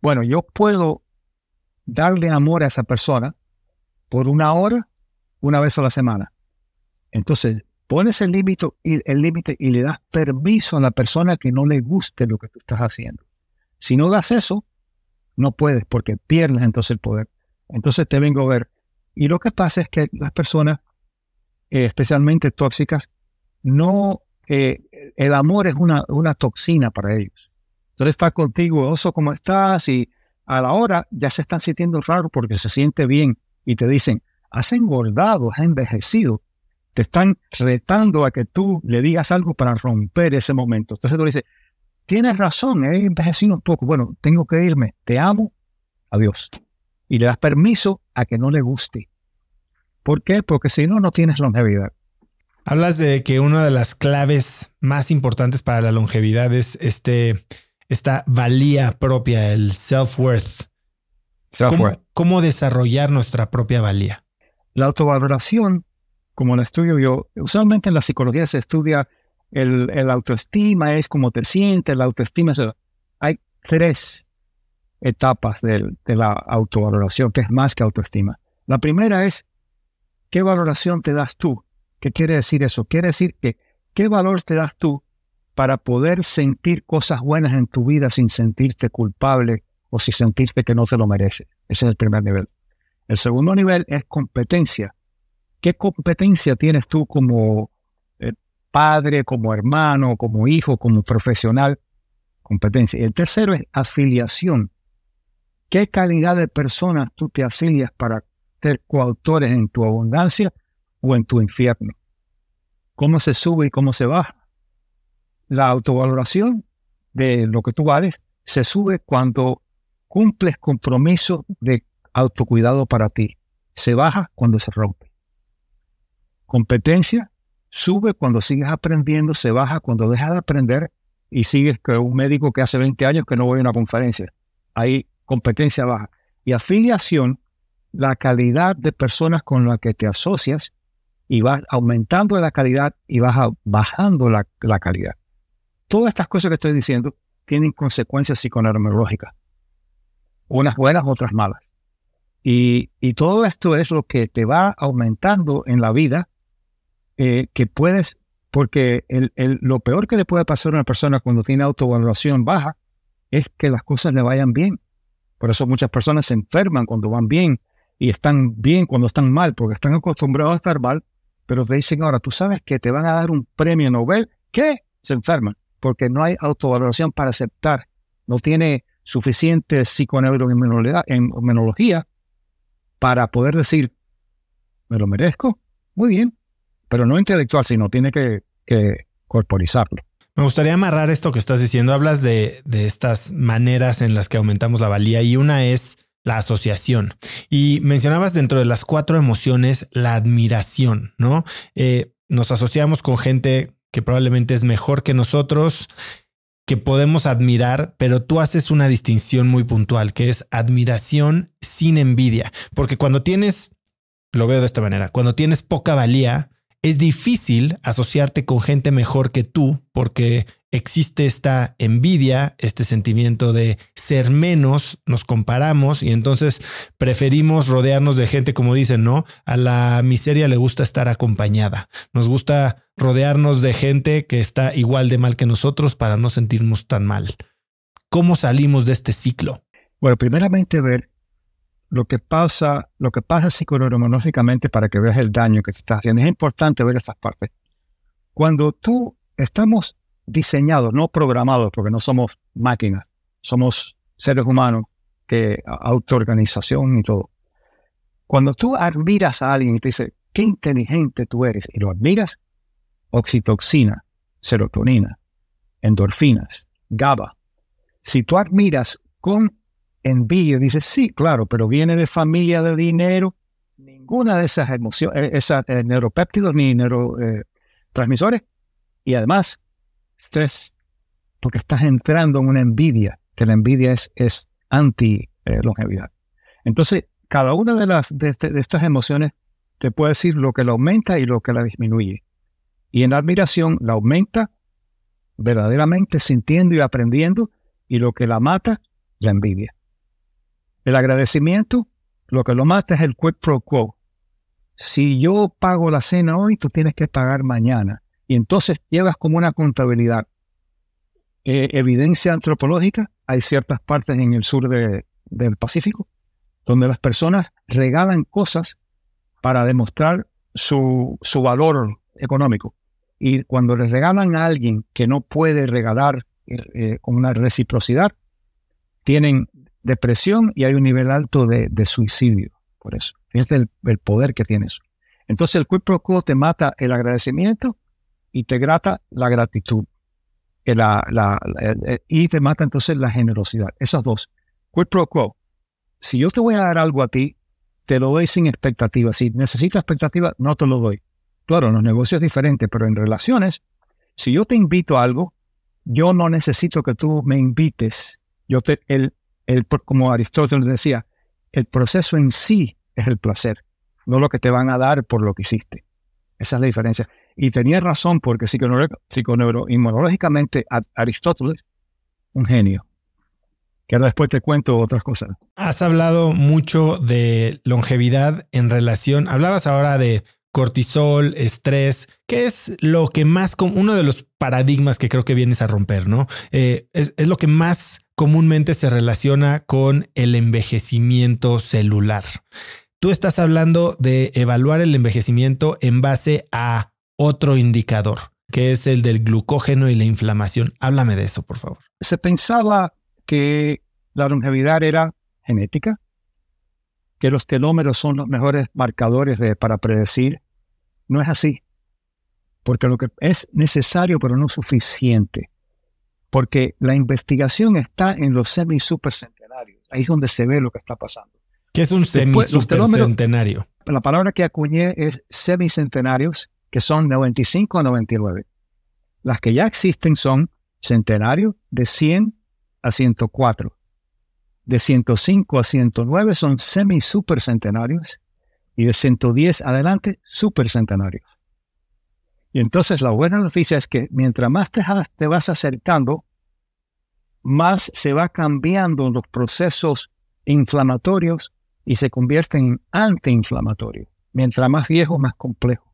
Bueno, yo puedo darle amor a esa persona por una hora, una vez a la semana. Entonces, pones el límite el límite y le das permiso a la persona que no le guste lo que tú estás haciendo. Si no das eso, no puedes porque pierdes entonces el poder. Entonces te vengo a ver. Y lo que pasa es que las personas eh, especialmente tóxicas, no, eh, el amor es una, una toxina para ellos. Entonces está contigo, oso, ¿cómo estás? Y a la hora ya se están sintiendo raro porque se siente bien y te dicen, has engordado, has envejecido. Te están retando a que tú le digas algo para romper ese momento. Entonces tú le dices, tienes razón, he envejecido un poco. Bueno, tengo que irme, te amo, adiós. Y le das permiso a que no le guste. ¿Por qué? Porque si no, no tienes longevidad. Hablas de que una de las claves más importantes para la longevidad es este, esta valía propia, el self-worth. Self-worth. ¿Cómo, desarrollar nuestra propia valía? La autovaloración, como la estudio yo, usualmente en la psicología se estudia el, autoestima, es cómo te sientes, la autoestima. hay tres etapas de, de la autovaloración, que es más que autoestima. La primera es ¿Qué valoración te das tú? ¿Qué quiere decir eso? Quiere decir que qué valor te das tú para poder sentir cosas buenas en tu vida sin sentirte culpable o sin sentirte que no te lo mereces. Ese es el primer nivel. El segundo nivel es competencia. ¿Qué competencia tienes tú como eh, padre, como hermano, como hijo, como profesional? Competencia. Y el tercero es afiliación. ¿Qué calidad de personas tú te afilias para coautores en tu abundancia o en tu infierno. ¿Cómo se sube y cómo se baja? La autovaloración de lo que tú vales se sube cuando cumples compromisos de autocuidado para ti. Se baja cuando se rompe. Competencia sube cuando sigues aprendiendo, se baja cuando dejas de aprender y sigues que un médico que hace 20 años que no voy a una conferencia. Ahí competencia baja. Y afiliación la calidad de personas con las que te asocias y vas aumentando la calidad y vas bajando la, calidad. Todas estas cosas que estoy diciendo tienen consecuencias psiconeurológicas unas buenas, otras malas. Y, todo esto es lo que te va aumentando en la vida, eh, que puedes, porque lo peor que le puede pasar a una persona cuando tiene autoevaluación baja es que las cosas le vayan bien. Por eso muchas personas se enferman cuando van bien, y están bien cuando están mal, porque están acostumbrados a estar mal, pero te dicen ahora, tú sabes que te van a dar un premio Nobel, ¿qué? Se enferman, porque no hay autovaloración para aceptar, no tiene suficiente en homenología para poder decir, me lo merezco, muy bien, pero no intelectual, sino tiene que, que corporizarlo. Me gustaría amarrar esto que estás diciendo. Hablas de, de estas maneras en las que aumentamos la valía y una es la asociación. Y mencionabas dentro de las cuatro emociones la admiración, ¿no? Eh, nos asociamos con gente que probablemente es mejor que nosotros, que podemos admirar, pero tú haces una distinción muy puntual, que es admiración sin envidia, porque cuando tienes, lo veo de esta manera, cuando tienes poca valía, es difícil asociarte con gente mejor que tú, porque existe esta envidia, este sentimiento de ser menos, nos comparamos y entonces preferimos rodearnos de gente, como dicen, ¿no? A la miseria le gusta estar acompañada, nos gusta rodearnos de gente que está igual de mal que nosotros para no sentirnos tan mal. ¿Cómo salimos de este ciclo? Bueno, primeramente ver lo que pasa, lo que pasa para que veas el daño que se está haciendo. Es importante ver esas partes. Cuando tú estamos diseñados, no programados, porque no somos máquinas, somos seres humanos que autoorganización y todo. Cuando tú admiras a alguien y te dice, qué inteligente tú eres, y lo admiras, oxitoxina, serotonina, endorfinas, GABA. Si tú admiras con envidia, dices, sí, claro, pero viene de familia de dinero, ninguna de esas emociones, eh, esas eh, neuropéptidos ni neurotransmisores, y además estrés, porque estás entrando en una envidia, que la envidia es, es anti-longevidad. Entonces, cada una de, las, de, este, estas emociones te puede decir lo que la aumenta y lo que la disminuye. Y en la admiración la aumenta verdaderamente sintiendo y aprendiendo, y lo que la mata, la envidia. El agradecimiento, lo que lo mata es el quid pro quo. Si yo pago la cena hoy, tú tienes que pagar mañana. Y entonces llevas como una contabilidad. Eh, evidencia antropológica, hay ciertas partes en el sur del Pacífico donde las personas regalan cosas para demostrar su, su valor económico. Y cuando les regalan a alguien que no puede regalar eh, eh, con una reciprocidad, tienen depresión y hay un nivel alto de, suicidio. Por eso, Es el, poder que tiene eso. Entonces el cuerpo te mata el agradecimiento y te grata la gratitud. la, eh, eh, y te mata entonces la generosidad. Esas dos. Quid pro quo. Si yo te voy a dar algo a ti, te lo doy sin expectativa. Si necesito expectativa, no te lo doy. Claro, en los negocios es diferente, pero en relaciones, si yo te invito a algo, yo no necesito que tú me invites. Yo el, el, como Aristóteles decía, el proceso en sí es el placer, no lo que te van a dar por lo que hiciste. Esa es la diferencia. Y tenía razón porque psiconeuroinmunológicamente Aristóteles, un genio. Que ahora después te cuento otras cosas. Has hablado mucho de longevidad en relación, hablabas ahora de cortisol, estrés, que es lo que más, uno de los paradigmas que creo que vienes a romper, ¿no? Eh, es lo que más comúnmente se relaciona con el envejecimiento celular. Tú estás hablando de evaluar el envejecimiento en base a otro indicador, que es el del glucógeno y la inflamación. Háblame de eso, por favor. Se pensaba que la longevidad era genética, que los telómeros son los mejores marcadores para predecir. No es así, porque lo que es necesario pero no suficiente, porque la investigación está en los semisupercentenarios, ahí es donde se ve lo que está pasando. ¿Qué es un semisupercentenario? la palabra que acuñé es semicentenarios, que son 95 a 99. Las que ya existen son centenarios de 100 a 104. De 105 a 109 son semi-supercentenarios y de 110 adelante supercentenarios. Y entonces la buena noticia es que mientras más te, te vas acercando, más se va cambiando los procesos inflamatorios y se convierten en antiinflamatorios. Mientras más viejo, más complejo.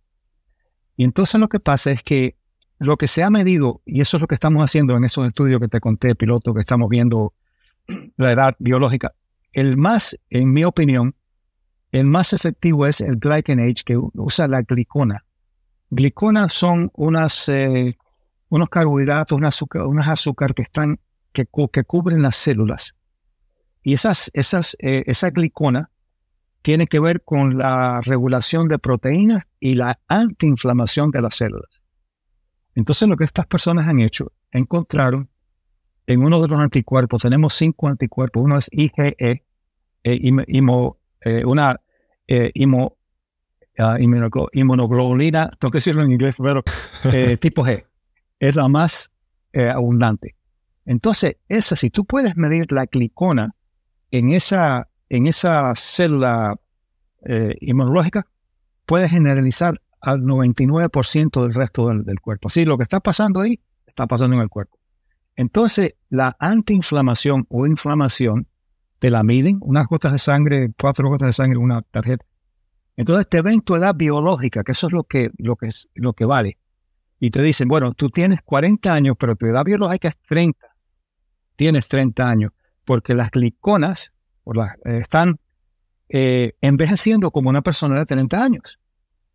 Y entonces lo que pasa es que lo que se ha medido, y eso es lo que estamos haciendo en esos estudios que te conté, piloto, que estamos viendo la edad biológica, el más, en mi opinión, el más efectivo es el Glycan Age, que usa la glicona. Glicona son unas, eh, unos carbohidratos, unas azúcares unas que, están, que, que, cubren las células. Y esas, esas, eh, esa glicona tiene que ver con la regulación de proteínas y la antiinflamación de las células. Entonces lo que estas personas han hecho, encontraron en uno de los anticuerpos, tenemos cinco anticuerpos, uno es IgE, eh, eh, una eh, ah, inmunoglobulina, tengo que decirlo en inglés, pero tipo G, es la más abundante. Entonces, esa, si tú puedes medir la glicona en esa en esa célula eh, inmunológica puede generalizar al 99% del resto del, cuerpo. Así, lo que está pasando ahí está pasando en el cuerpo. Entonces, la antiinflamación o inflamación te la miden, unas gotas de sangre, cuatro gotas de sangre, una tarjeta. Entonces te ven tu edad biológica, que eso es lo que, lo que, es, lo que vale. Y te dicen, bueno, tú tienes 40 años, pero tu edad biológica es 30. Tienes 30 años, porque las gliconas eh, están eh, envejeciendo como una persona de 30 años.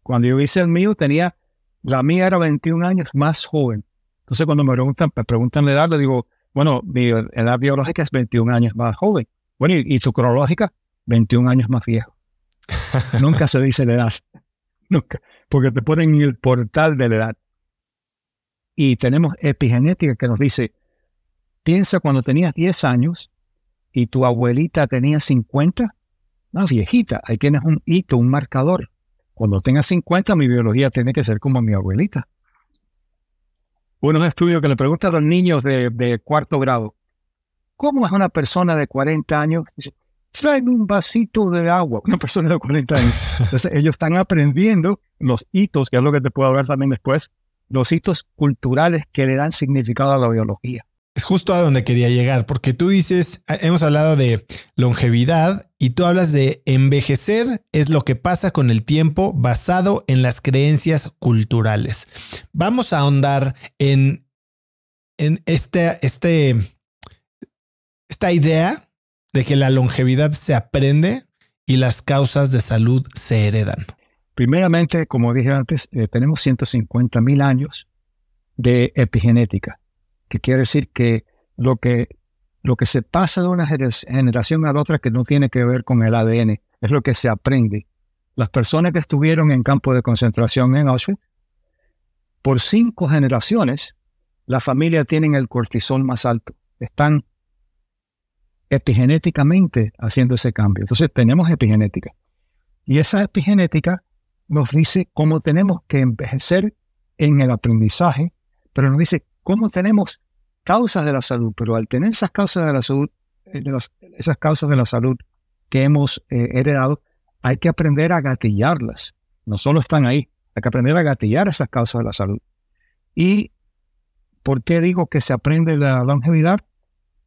Cuando yo hice el mío, tenía, la mía era 21 años más joven. Entonces, cuando me preguntan, me preguntan la edad, le digo, bueno, mi edad biológica es 21 años más joven. Bueno, y, tu cronológica, 21 años más viejo. Nunca se dice la edad. Nunca. Porque te ponen el portal de la edad. Y tenemos epigenética que nos dice, piensa cuando tenías 10 años y tu abuelita tenía 50, no, viejita, que tener un hito, un marcador. Cuando tenga 50, mi biología tiene que ser como mi abuelita. Uno estudio que le preguntan a los niños de, cuarto grado, ¿cómo es una persona de 40 años? Dice, un vasito de agua, una persona de 40 años. Entonces ellos están aprendiendo los hitos, que es lo que te puedo hablar también después, los hitos culturales que le dan significado a la biología es justo a donde quería llegar, porque tú dices, hemos hablado de longevidad y tú hablas de envejecer es lo que pasa con el tiempo basado en las creencias culturales. Vamos a ahondar en, este, este, esta idea de que la longevidad se aprende y las causas de salud se heredan. Primeramente, como dije antes, eh, tenemos 150 mil años de epigenética que quiere decir que lo que, lo que se pasa de una generación a la otra que no tiene que ver con el ADN, es lo que se aprende. Las personas que estuvieron en campo de concentración en Auschwitz, por cinco generaciones, la familia tienen el cortisol más alto. Están epigenéticamente haciendo ese cambio. Entonces tenemos epigenética. Y esa epigenética nos dice cómo tenemos que envejecer en el aprendizaje, pero nos dice cómo tenemos causas de la salud, pero al tener esas causas de la salud, eh, esas causas de la salud que hemos eh, heredado, hay que aprender a gatillarlas. No solo están ahí, hay que aprender a gatillar esas causas de la salud. ¿Y por qué digo que se aprende la longevidad?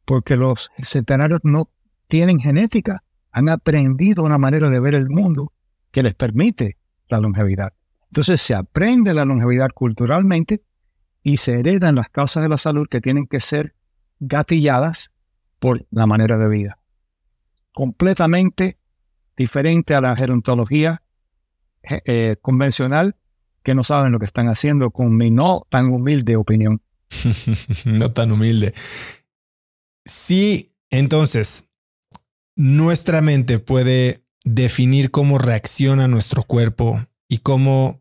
Porque los centenarios no tienen genética, han aprendido una manera de ver el mundo que les permite la longevidad. Entonces se aprende la longevidad culturalmente y se heredan las causas de la salud que tienen que ser gatilladas por la manera de vida. Completamente diferente a la gerontología eh, eh, convencional que no saben lo que están haciendo con mi no tan humilde opinión. no tan humilde. Sí, entonces, nuestra mente puede definir cómo reacciona nuestro cuerpo y cómo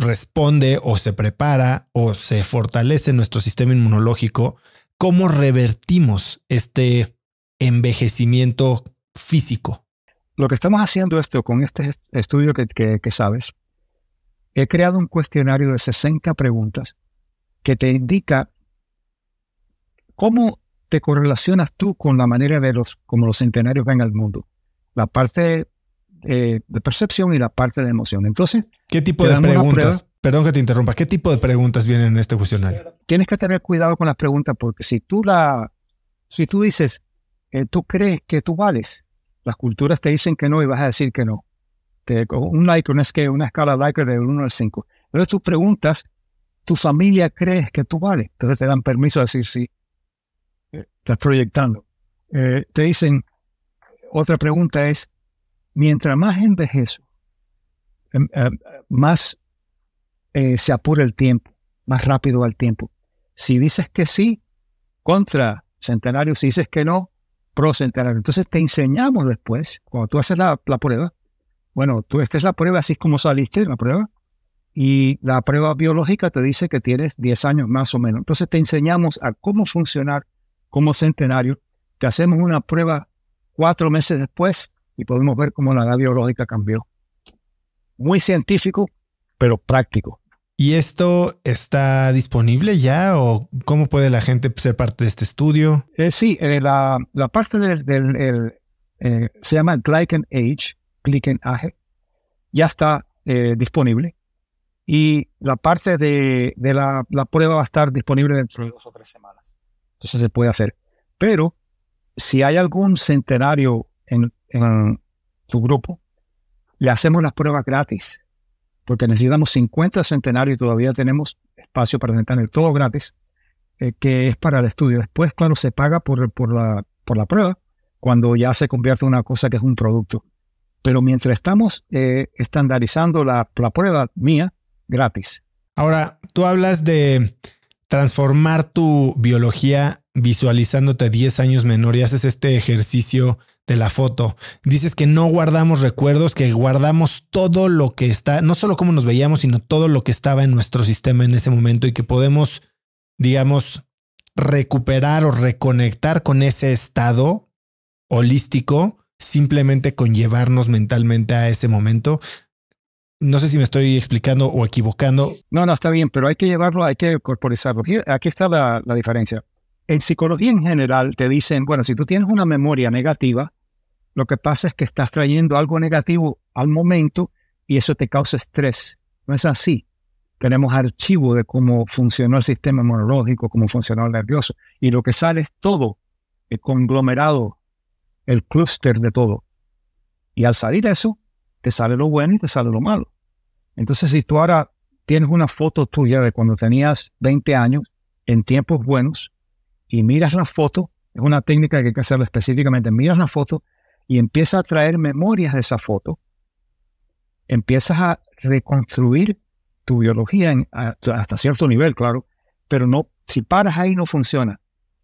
responde o se prepara o se fortalece nuestro sistema inmunológico, ¿cómo revertimos este envejecimiento físico? Lo que estamos haciendo esto con este estudio que, sabes, he creado un cuestionario de 60 preguntas que te indica cómo te correlacionas tú con la manera de los, como los centenarios ven al mundo. La parte eh, de percepción y la parte de emoción. Entonces, ¿Qué tipo de preguntas? Perdón que te interrumpa. ¿Qué tipo de preguntas vienen en este cuestionario? Tienes que tener cuidado con las preguntas porque si tú la, si tú dices, eh, tú crees que tú vales, las culturas te dicen que no y vas a decir que no. Te, un like, una escala, una escala like de 1 al 5. Entonces tú preguntas, tu familia crees que tú vales. Entonces te dan permiso de decir sí. Eh, estás proyectando. Eh, te dicen, otra pregunta es, mientras más envejezco, Em, eh, más eh, se apura el tiempo, más rápido va el tiempo. Si dices que sí, contra centenario, si dices que no, pro centenario. Entonces te enseñamos después, cuando tú haces la, prueba, bueno, tú estés la prueba, así es como saliste la prueba, y la prueba biológica te dice que tienes 10 años más o menos. Entonces te enseñamos a cómo funcionar como centenario, te hacemos una prueba cuatro meses después y podemos ver cómo la edad biológica cambió muy científico, pero práctico. ¿Y esto está disponible ya o cómo puede la gente ser parte de este estudio? Eh, sí, eh, la, parte del, eh, se llama Glycan Age, Glycan Age, ya está disponible y la parte de, la, prueba va a estar disponible dentro de dos o tres semanas. Entonces se puede hacer. Pero si hay algún centenario en, en tu grupo le hacemos las pruebas gratis, porque necesitamos 50 centenarios y todavía tenemos espacio para el todo gratis, eh, que es para el estudio. Después, claro, se paga por, la, por la prueba cuando ya se convierte en una cosa que es un producto. Pero mientras estamos eh, estandarizando la, la prueba mía, gratis. Ahora, tú hablas de transformar tu biología visualizándote 10 años menor y haces este ejercicio de la foto. Dices que no guardamos recuerdos, que guardamos todo lo que está, no solo cómo nos veíamos, sino todo lo que estaba en nuestro sistema en ese momento y que podemos, digamos, recuperar o reconectar con ese estado holístico simplemente con llevarnos mentalmente a ese momento. No sé si me estoy explicando o equivocando. No, no, está bien, pero hay que llevarlo, hay que corporizarlo. Aquí, está la, la diferencia. En psicología en general te dicen, bueno, si tú tienes una memoria negativa, lo que pasa es que estás trayendo algo negativo al momento y eso te causa estrés. No es así. Tenemos archivos de cómo funcionó el sistema inmunológico, cómo funcionó el nervioso. Y lo que sale es todo, el conglomerado, el clúster de todo. Y al salir eso, te sale lo bueno y te sale lo malo. Entonces, si tú ahora tienes una foto tuya de cuando tenías 20 años, en tiempos buenos, y miras la foto, es una técnica que hay que hacerlo específicamente, miras la foto y empieza a traer memorias de esa foto, empiezas a reconstruir tu biología hasta cierto nivel, claro, pero no, si paras ahí no funciona,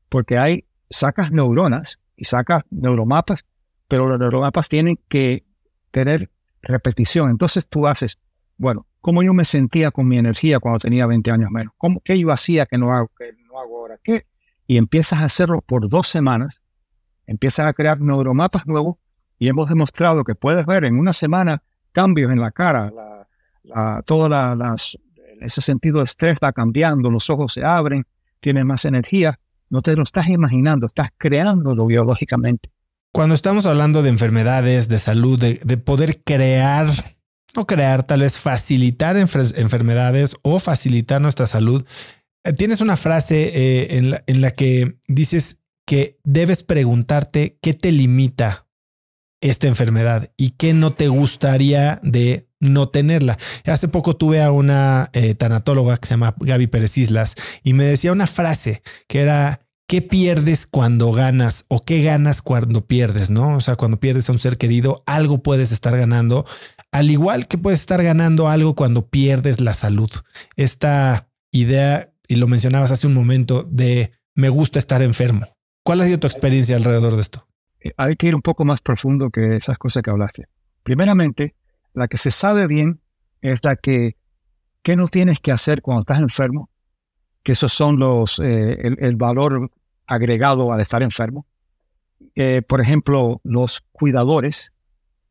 porque hay, sacas neuronas y sacas neuromapas, pero los neuromapas tienen que tener repetición. Entonces tú haces, bueno, ¿cómo yo me sentía con mi energía cuando tenía 20 años menos? ¿Cómo, ¿Qué yo hacía que no hago, que no hago ahora? ¿Qué? Y empiezas a hacerlo por dos semanas empiezas a crear neuromapas nuevos y hemos demostrado que puedes ver en una semana cambios en la cara, la, ah, todo ese sentido de estrés va cambiando, los ojos se abren, tienes más energía, no te lo estás imaginando, estás creándolo biológicamente. Cuando estamos hablando de enfermedades, de salud, de, poder crear, no crear, tal vez facilitar enfermedades o facilitar nuestra salud, eh, tienes una frase eh, en, la, en la que dices, que debes preguntarte qué te limita esta enfermedad y qué no te gustaría de no tenerla. Hace poco tuve a una eh, tanatóloga que se llama Gaby Pérez Islas y me decía una frase que era, ¿qué pierdes cuando ganas o qué ganas cuando pierdes? ¿No? O sea, cuando pierdes a un ser querido, algo puedes estar ganando, al igual que puedes estar ganando algo cuando pierdes la salud. Esta idea, y lo mencionabas hace un momento, de me gusta estar enfermo. ¿Cuál ha sido tu experiencia alrededor de esto? Eh, hay que ir un poco más profundo que esas cosas que hablaste. Primeramente, la que se sabe bien es la que, ¿qué no tienes que hacer cuando estás enfermo? Que esos son los, eh, el, valor agregado al estar enfermo. Eh, por ejemplo, los cuidadores,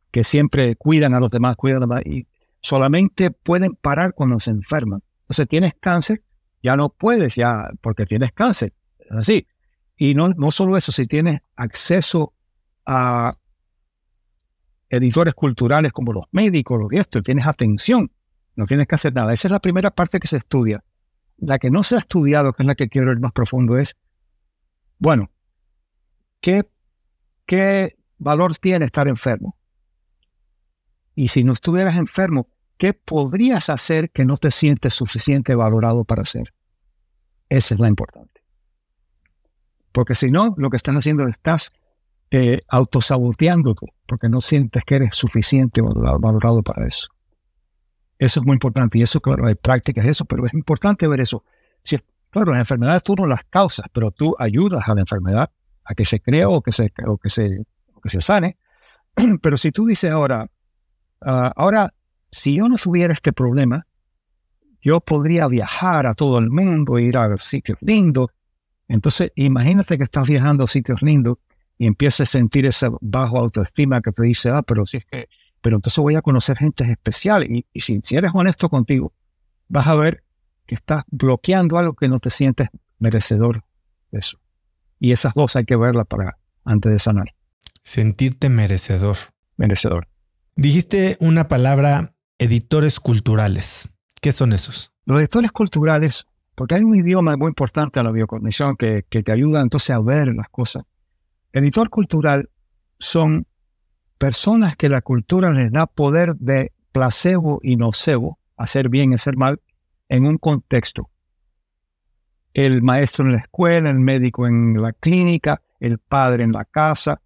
que siempre cuidan a los demás, cuidan a los demás, y solamente pueden parar cuando se enferman. Entonces, tienes cáncer, ya no puedes, ya, porque tienes cáncer. Así, y no, solo eso, si tienes acceso a editores culturales como los médicos, los tienes atención, no tienes que hacer nada. Esa es la primera parte que se estudia. La que no se ha estudiado, que es la que quiero ir más profundo, es, bueno, ¿qué, qué valor tiene estar enfermo? Y si no estuvieras enfermo, ¿qué podrías hacer que no te sientes suficiente valorado para hacer? Esa es la importante. Porque si no, lo que están haciendo es estás eh, autosaboteándote, porque no sientes que eres suficiente o valorado para eso. Eso es muy importante y eso, claro, hay prácticas de eso, pero es importante ver eso. Si, claro, las enfermedades tú no las causas, pero tú ayudas a la enfermedad a que se crea o que se, o que se, que se sane. Pero si tú dices ahora, ah, ahora, si yo no tuviera este problema, yo podría viajar a todo el mundo, ir a sitios lindos, entonces, imagínate que estás viajando a sitios lindos y empiezas a sentir esa baja autoestima que te dice, ah, pero si es que, pero entonces voy a conocer gente especial. Y, si, si eres honesto contigo, vas a ver que estás bloqueando algo que no te sientes merecedor de eso. Y esas dos hay que verlas para antes de sanar. Sentirte merecedor. Merecedor. Dijiste una palabra, editores culturales. ¿Qué son esos? Los editores culturales porque hay un idioma muy importante a la biocognición que, te ayuda entonces a ver las cosas. Editor cultural son personas que la cultura les da poder de placebo y nocebo, hacer bien y hacer mal, en un contexto. El maestro en la escuela, el médico en la clínica, el padre en la casa,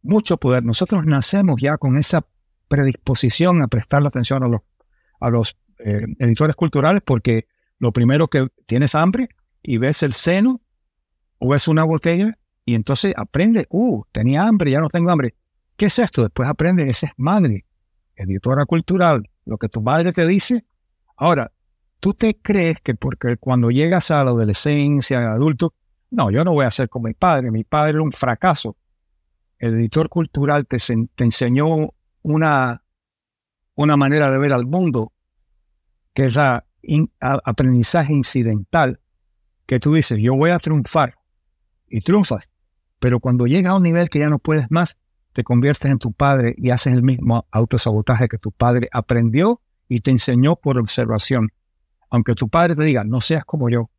mucho poder. Nosotros nacemos ya con esa predisposición a prestar la atención a los, a los eh, editores culturales porque lo primero que tienes hambre y ves el seno o ves una botella y entonces aprende, uh, tenía hambre, ya no tengo hambre. ¿Qué es esto? Después aprende, esa es madre, editora cultural, lo que tu madre te dice. Ahora, tú te crees que porque cuando llegas a la adolescencia, al adulto, no, yo no voy a ser como mi padre, mi padre era un fracaso. El editor cultural te, te enseñó una, una manera de ver al mundo, que es la, aprendizaje incidental que tú dices, yo voy a triunfar y triunfas, pero cuando llega a un nivel que ya no puedes más, te conviertes en tu padre y haces el mismo autosabotaje que tu padre aprendió y te enseñó por observación. Aunque tu padre te diga, no seas como yo,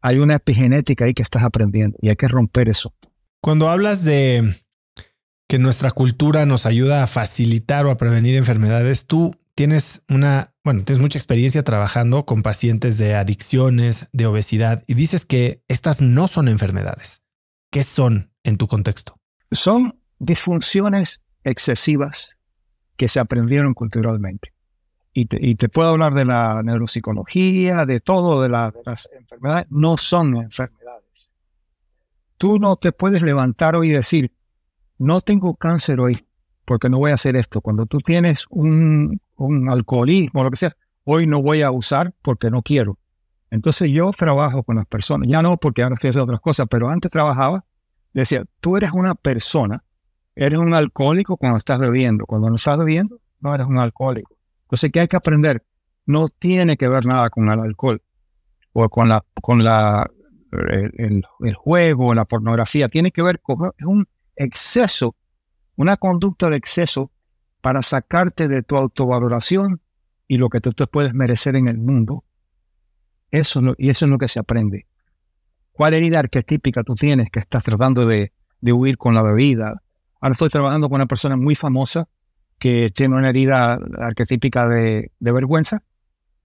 hay una epigenética ahí que estás aprendiendo y hay que romper eso. Cuando hablas de que nuestra cultura nos ayuda a facilitar o a prevenir enfermedades, tú tienes una bueno, tienes mucha experiencia trabajando con pacientes de adicciones, de obesidad, y dices que estas no son enfermedades. ¿Qué son en tu contexto? Son disfunciones excesivas que se aprendieron culturalmente. Y te, puedo hablar de la neuropsicología, de todo, de, de las enfermedades. No son enfermedades. Tú no te puedes levantar hoy y decir, no tengo cáncer hoy, porque no voy a hacer esto. Cuando tú tienes un, un alcoholismo, lo que sea, hoy no voy a usar porque no quiero. Entonces yo trabajo con las personas, ya no porque ahora estoy haciendo otras cosas, pero antes trabajaba, decía, tú eres una persona, eres un alcohólico cuando estás bebiendo, cuando no estás bebiendo, no eres un alcohólico. Entonces, ¿qué hay que aprender? No tiene que ver nada con el alcohol o con la, con la el, juego el, juego, la pornografía, tiene que ver con un exceso, una conducta de exceso para sacarte de tu autovaloración y lo que tú te puedes merecer en el mundo. Eso y eso es lo que se aprende. ¿Cuál herida arquetípica tú tienes que estás tratando de, huir con la bebida? Ahora estoy trabajando con una persona muy famosa que tiene una herida arquetípica de, vergüenza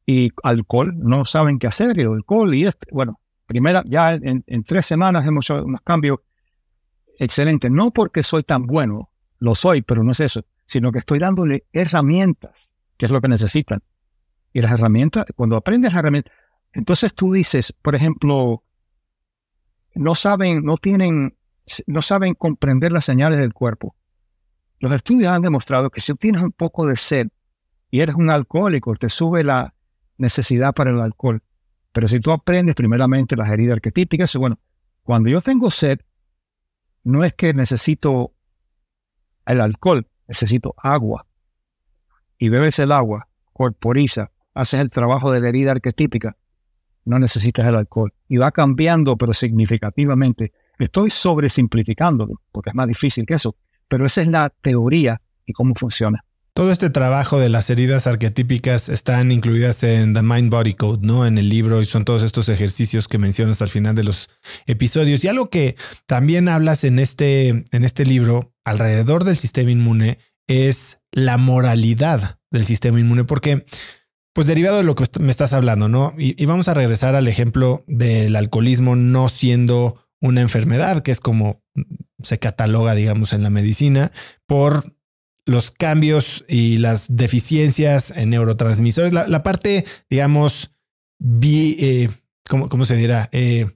y alcohol, no saben qué hacer, el alcohol y esto. Bueno, primera, ya en, en, tres semanas hemos hecho unos cambios excelentes, no porque soy tan bueno, lo soy, pero no es eso, sino que estoy dándole herramientas, que es lo que necesitan. Y las herramientas, cuando aprendes las herramientas, entonces tú dices, por ejemplo, no saben, no tienen, no saben comprender las señales del cuerpo. Los estudios han demostrado que si tienes un poco de sed y eres un alcohólico, te sube la necesidad para el alcohol. Pero si tú aprendes primeramente las heridas arquetípicas, bueno, cuando yo tengo sed, no es que necesito el alcohol, necesito agua. Y bebes el agua, corporiza, haces el trabajo de la herida arquetípica, no necesitas el alcohol. Y va cambiando, pero significativamente. Estoy sobresimplificando porque es más difícil que eso, pero esa es la teoría y cómo funciona. Todo este trabajo de las heridas arquetípicas están incluidas en The Mind Body Code, ¿no? En el libro y son todos estos ejercicios que mencionas al final de los episodios. Y algo que también hablas en este, en este libro alrededor del sistema inmune es la moralidad del sistema inmune, porque pues derivado de lo que me estás hablando, ¿no? Y, y, vamos a regresar al ejemplo del alcoholismo no siendo una enfermedad, que es como se cataloga, digamos, en la medicina, por los cambios y las deficiencias en neurotransmisores, la, parte, digamos, bi, eh, ¿cómo, ¿cómo, se dirá? Eh,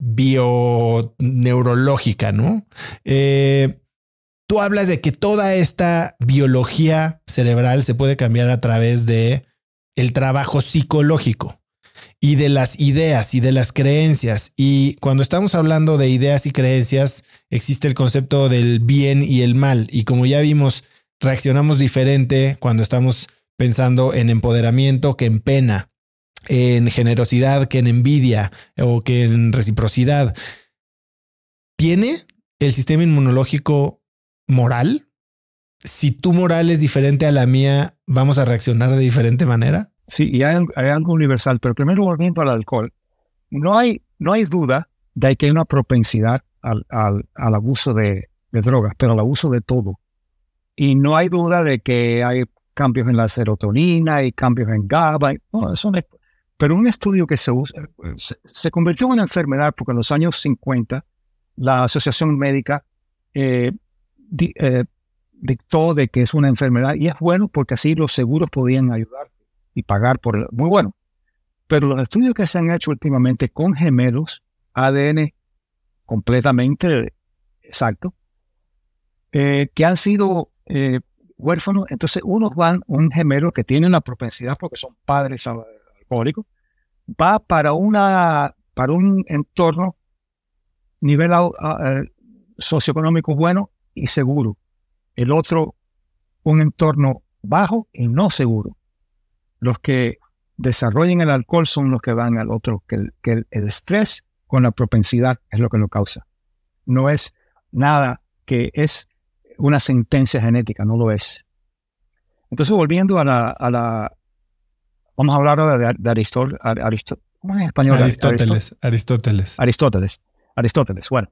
bioneurológica, ¿no? Eh, tú hablas de que toda esta biología cerebral se puede cambiar a través de el trabajo psicológico y de las ideas y de las creencias. Y cuando estamos hablando de ideas y creencias, existe el concepto del bien y el mal. Y como ya vimos, reaccionamos diferente cuando estamos pensando en empoderamiento que en pena, en generosidad que en envidia o que en reciprocidad. ¿Tiene el sistema inmunológico moral? Si tu moral es diferente a la mía, ¿vamos a reaccionar de diferente manera? Sí, y hay, algo universal, pero primero volviendo al alcohol, no hay, no hay duda de que hay una propensidad al, abuso de drogas, pero al abuso de todo. Y no hay duda de que hay cambios en la serotonina, y cambios en GABA. eso pero un estudio que se, usa, se, convirtió en una enfermedad porque en los años 50 la Asociación Médica eh, eh, dictó de que es una enfermedad y es bueno porque así los seguros podían ayudar y pagar por... El, muy bueno. Pero los estudios que se han hecho últimamente con gemelos, ADN completamente exacto, eh, que han sido eh, huérfanos. Entonces, unos van, un gemelo que tiene una propensidad porque son padres alcohólicos, va para, una, para un entorno nivel eh, socioeconómico bueno y seguro. El otro, un entorno bajo y no seguro. Los que desarrollen el alcohol son los que van al otro, que, que el estrés con la propensidad es lo que lo causa. No es nada que es una sentencia genética, no lo es. Entonces, volviendo a la, a la vamos a hablar ahora de, Aristóteles, ¿cómo en español? Aristóteles, Aristóteles. Aristóteles, Aristóteles, bueno,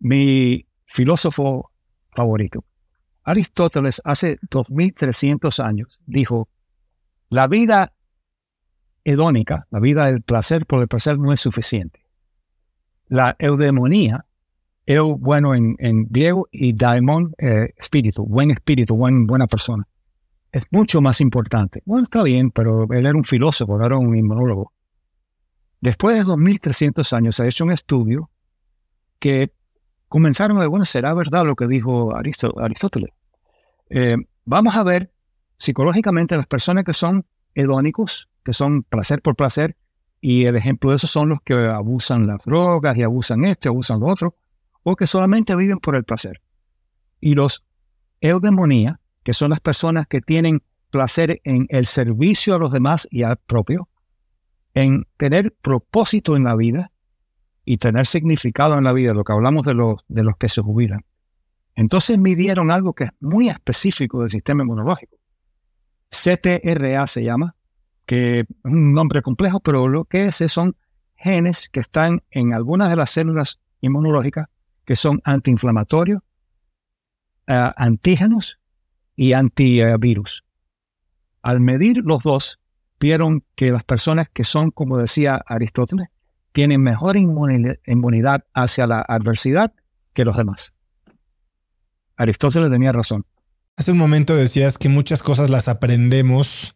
mi filósofo favorito. Aristóteles hace 2300 años dijo, la vida hedónica, la vida del placer por el placer no es suficiente. La eudemonía era bueno en, en griego y Daimon, eh, espíritu, buen espíritu, buena persona. Es mucho más importante. Bueno, está bien, pero él era un filósofo, era un inmunólogo. Después de 2.300 años se ha hecho un estudio que comenzaron a bueno, ¿será verdad lo que dijo Aristóteles? Eh, vamos a ver psicológicamente las personas que son hedónicos, que son placer por placer, y el ejemplo de esos son los que abusan las drogas y abusan esto, abusan lo otro, o que solamente viven por el placer. Y los eudemonía, que son las personas que tienen placer en el servicio a los demás y al propio, en tener propósito en la vida y tener significado en la vida, lo que hablamos de los, de los que se jubilan. Entonces midieron algo que es muy específico del sistema inmunológico. CTRA se llama, que es un nombre complejo, pero lo que es son genes que están en algunas de las células inmunológicas que son antiinflamatorios, eh, antígenos y antivirus. Al medir los dos, vieron que las personas que son, como decía Aristóteles, tienen mejor inmunidad hacia la adversidad que los demás. Aristóteles tenía razón. Hace un momento decías que muchas cosas las aprendemos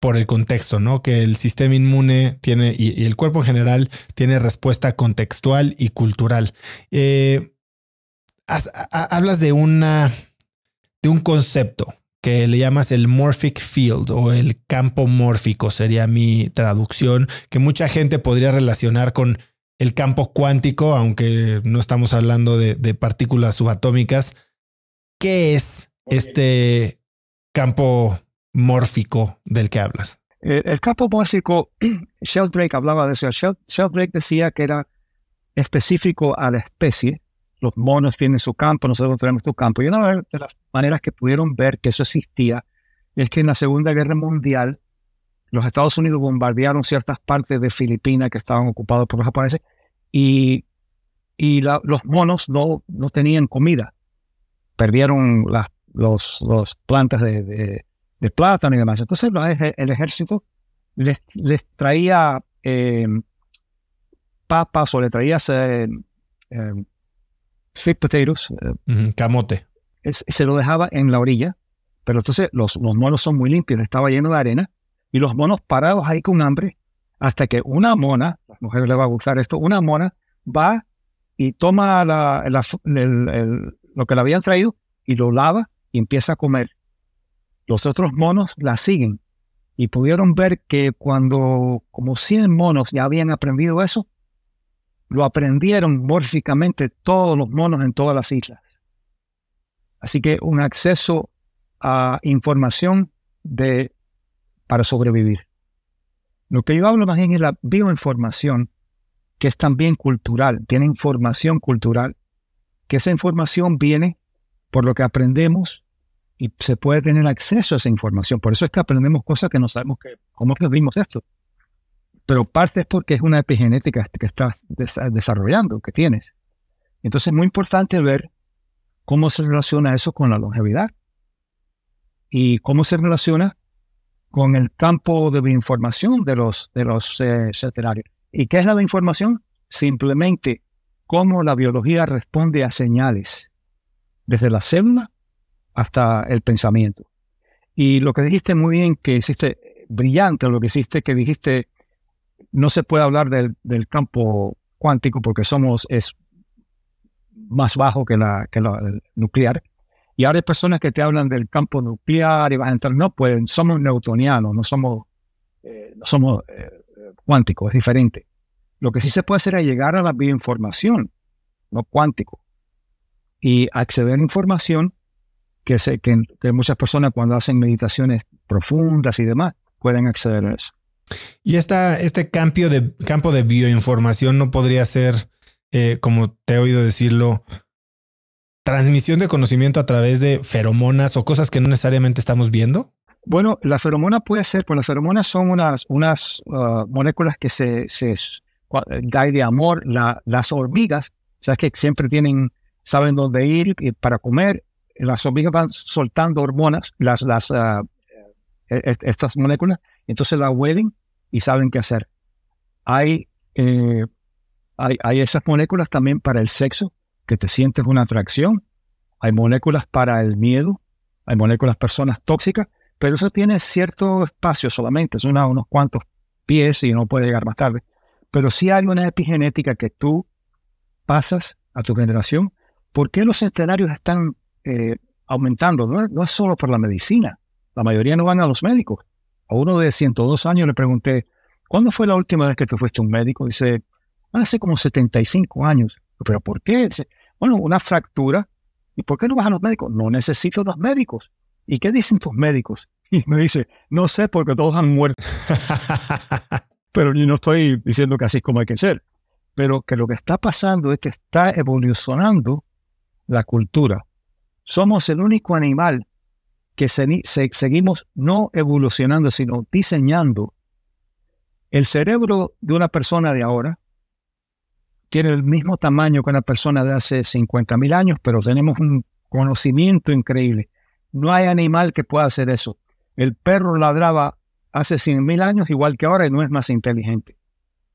por el contexto, ¿no? Que el sistema inmune tiene y, el cuerpo en general tiene respuesta contextual y cultural. Eh, hablas de una de un concepto que le llamas el morphic field o el campo mórfico sería mi traducción, que mucha gente podría relacionar con el campo cuántico, aunque no estamos hablando de partículas subatómicas. ¿Qué es este campo mórfico del que hablas? Eh, el, campo mórfico, Sheldrake hablaba de eso. Sheldrake decía que era específico a la especie. Los monos tienen su campo, nosotros tenemos tu campo. Y una de las maneras que pudieron ver que eso existía es que en la Segunda Guerra Mundial los Estados Unidos bombardearon ciertas partes de Filipinas que estaban ocupadas por los japoneses y, y los monos no, no tenían comida. Perdieron las los, los plantas de, de plátano y demás. Entonces el ejército les, traía em, papas o le traía eh, em, sweet potatoes. Eh, camote. se lo dejaba en la orilla, pero entonces los, monos son muy limpios, estaba lleno de arena, y los monos parados ahí con hambre, hasta que una mona, a las mujeres les va a gustar esto, una mona va y toma la, lo que le habían traído y lo lava y empieza a comer. Los otros monos la siguen y pudieron ver que cuando como 100 monos ya habían aprendido eso, lo aprendieron mórficamente todos los monos en todas las islas. Así que un acceso a información de, para sobrevivir. Lo que yo hablo más bien es la bioinformación, que es también cultural, tiene información cultural, que esa información viene por lo que aprendemos y se puede tener acceso a esa información. Por eso es que aprendemos cosas que no sabemos que, cómo es que vimos esto. Pero parte es porque es una epigenética que estás desarrollando, que tienes. Entonces es muy importante ver cómo se relaciona eso con la longevidad y cómo se relaciona con el campo de información de los, de los eh, ¿Y qué es la información? Simplemente cómo la biología responde a señales desde la célula hasta el pensamiento. Y lo que dijiste muy bien, que hiciste brillante lo que hiciste, que dijiste, no se puede hablar del, campo cuántico porque somos, es más bajo que la, que la el nuclear. Y ahora hay personas que te hablan del campo nuclear y a entrar, no, pues somos newtonianos, no somos, eh, no somos eh, eh, cuánticos, es diferente. Lo que sí se puede hacer es llegar a la bioinformación, no cuántico, y acceder a información que, que, muchas personas cuando hacen meditaciones profundas y demás pueden acceder a eso. Y esta, este cambio de, campo de bioinformación no podría ser, eh, como te he oído decirlo, transmisión de conocimiento a través de feromonas o cosas que no necesariamente estamos viendo? Bueno, la feromona puede ser, pues las feromonas son unas, unas uh, moléculas que se, se de amor. las hormigas, o que siempre tienen, saben dónde ir para comer las hormigas van soltando hormonas, las, las, ah, e, e, estas moléculas, entonces las huelen y saben qué hacer. Eh, hay, hay, esas moléculas también para el sexo, que te sientes una atracción. Hay moléculas para el miedo, hay moléculas personas tóxicas, pero eso tiene cierto espacio solamente, son unos cuantos pies y no puede llegar más tarde. Pero si hay una epigenética que tú pasas a tu generación. ¿Por qué los escenarios están eh, aumentando, no, es solo por la medicina. La mayoría no van a los médicos. A uno de 102 años le pregunté, ¿cuándo fue la última vez que tú fuiste un médico? Dice, hace como 75 años. ¿Pero por qué? bueno, una fractura. ¿Y por qué no vas a los médicos? No necesito los médicos. ¿Y qué dicen tus médicos? Y me dice, no sé porque todos han muerto. Pero yo no estoy diciendo que así es como hay que ser. Pero que lo que está pasando es que está evolucionando la cultura somos el único animal que se, seguimos no evolucionando, sino diseñando. El cerebro de una persona de ahora tiene el mismo tamaño que una persona de hace 50.000 años, pero tenemos un conocimiento increíble. No hay animal que pueda hacer eso. El perro ladraba hace 100 mil años igual que ahora y no es más inteligente.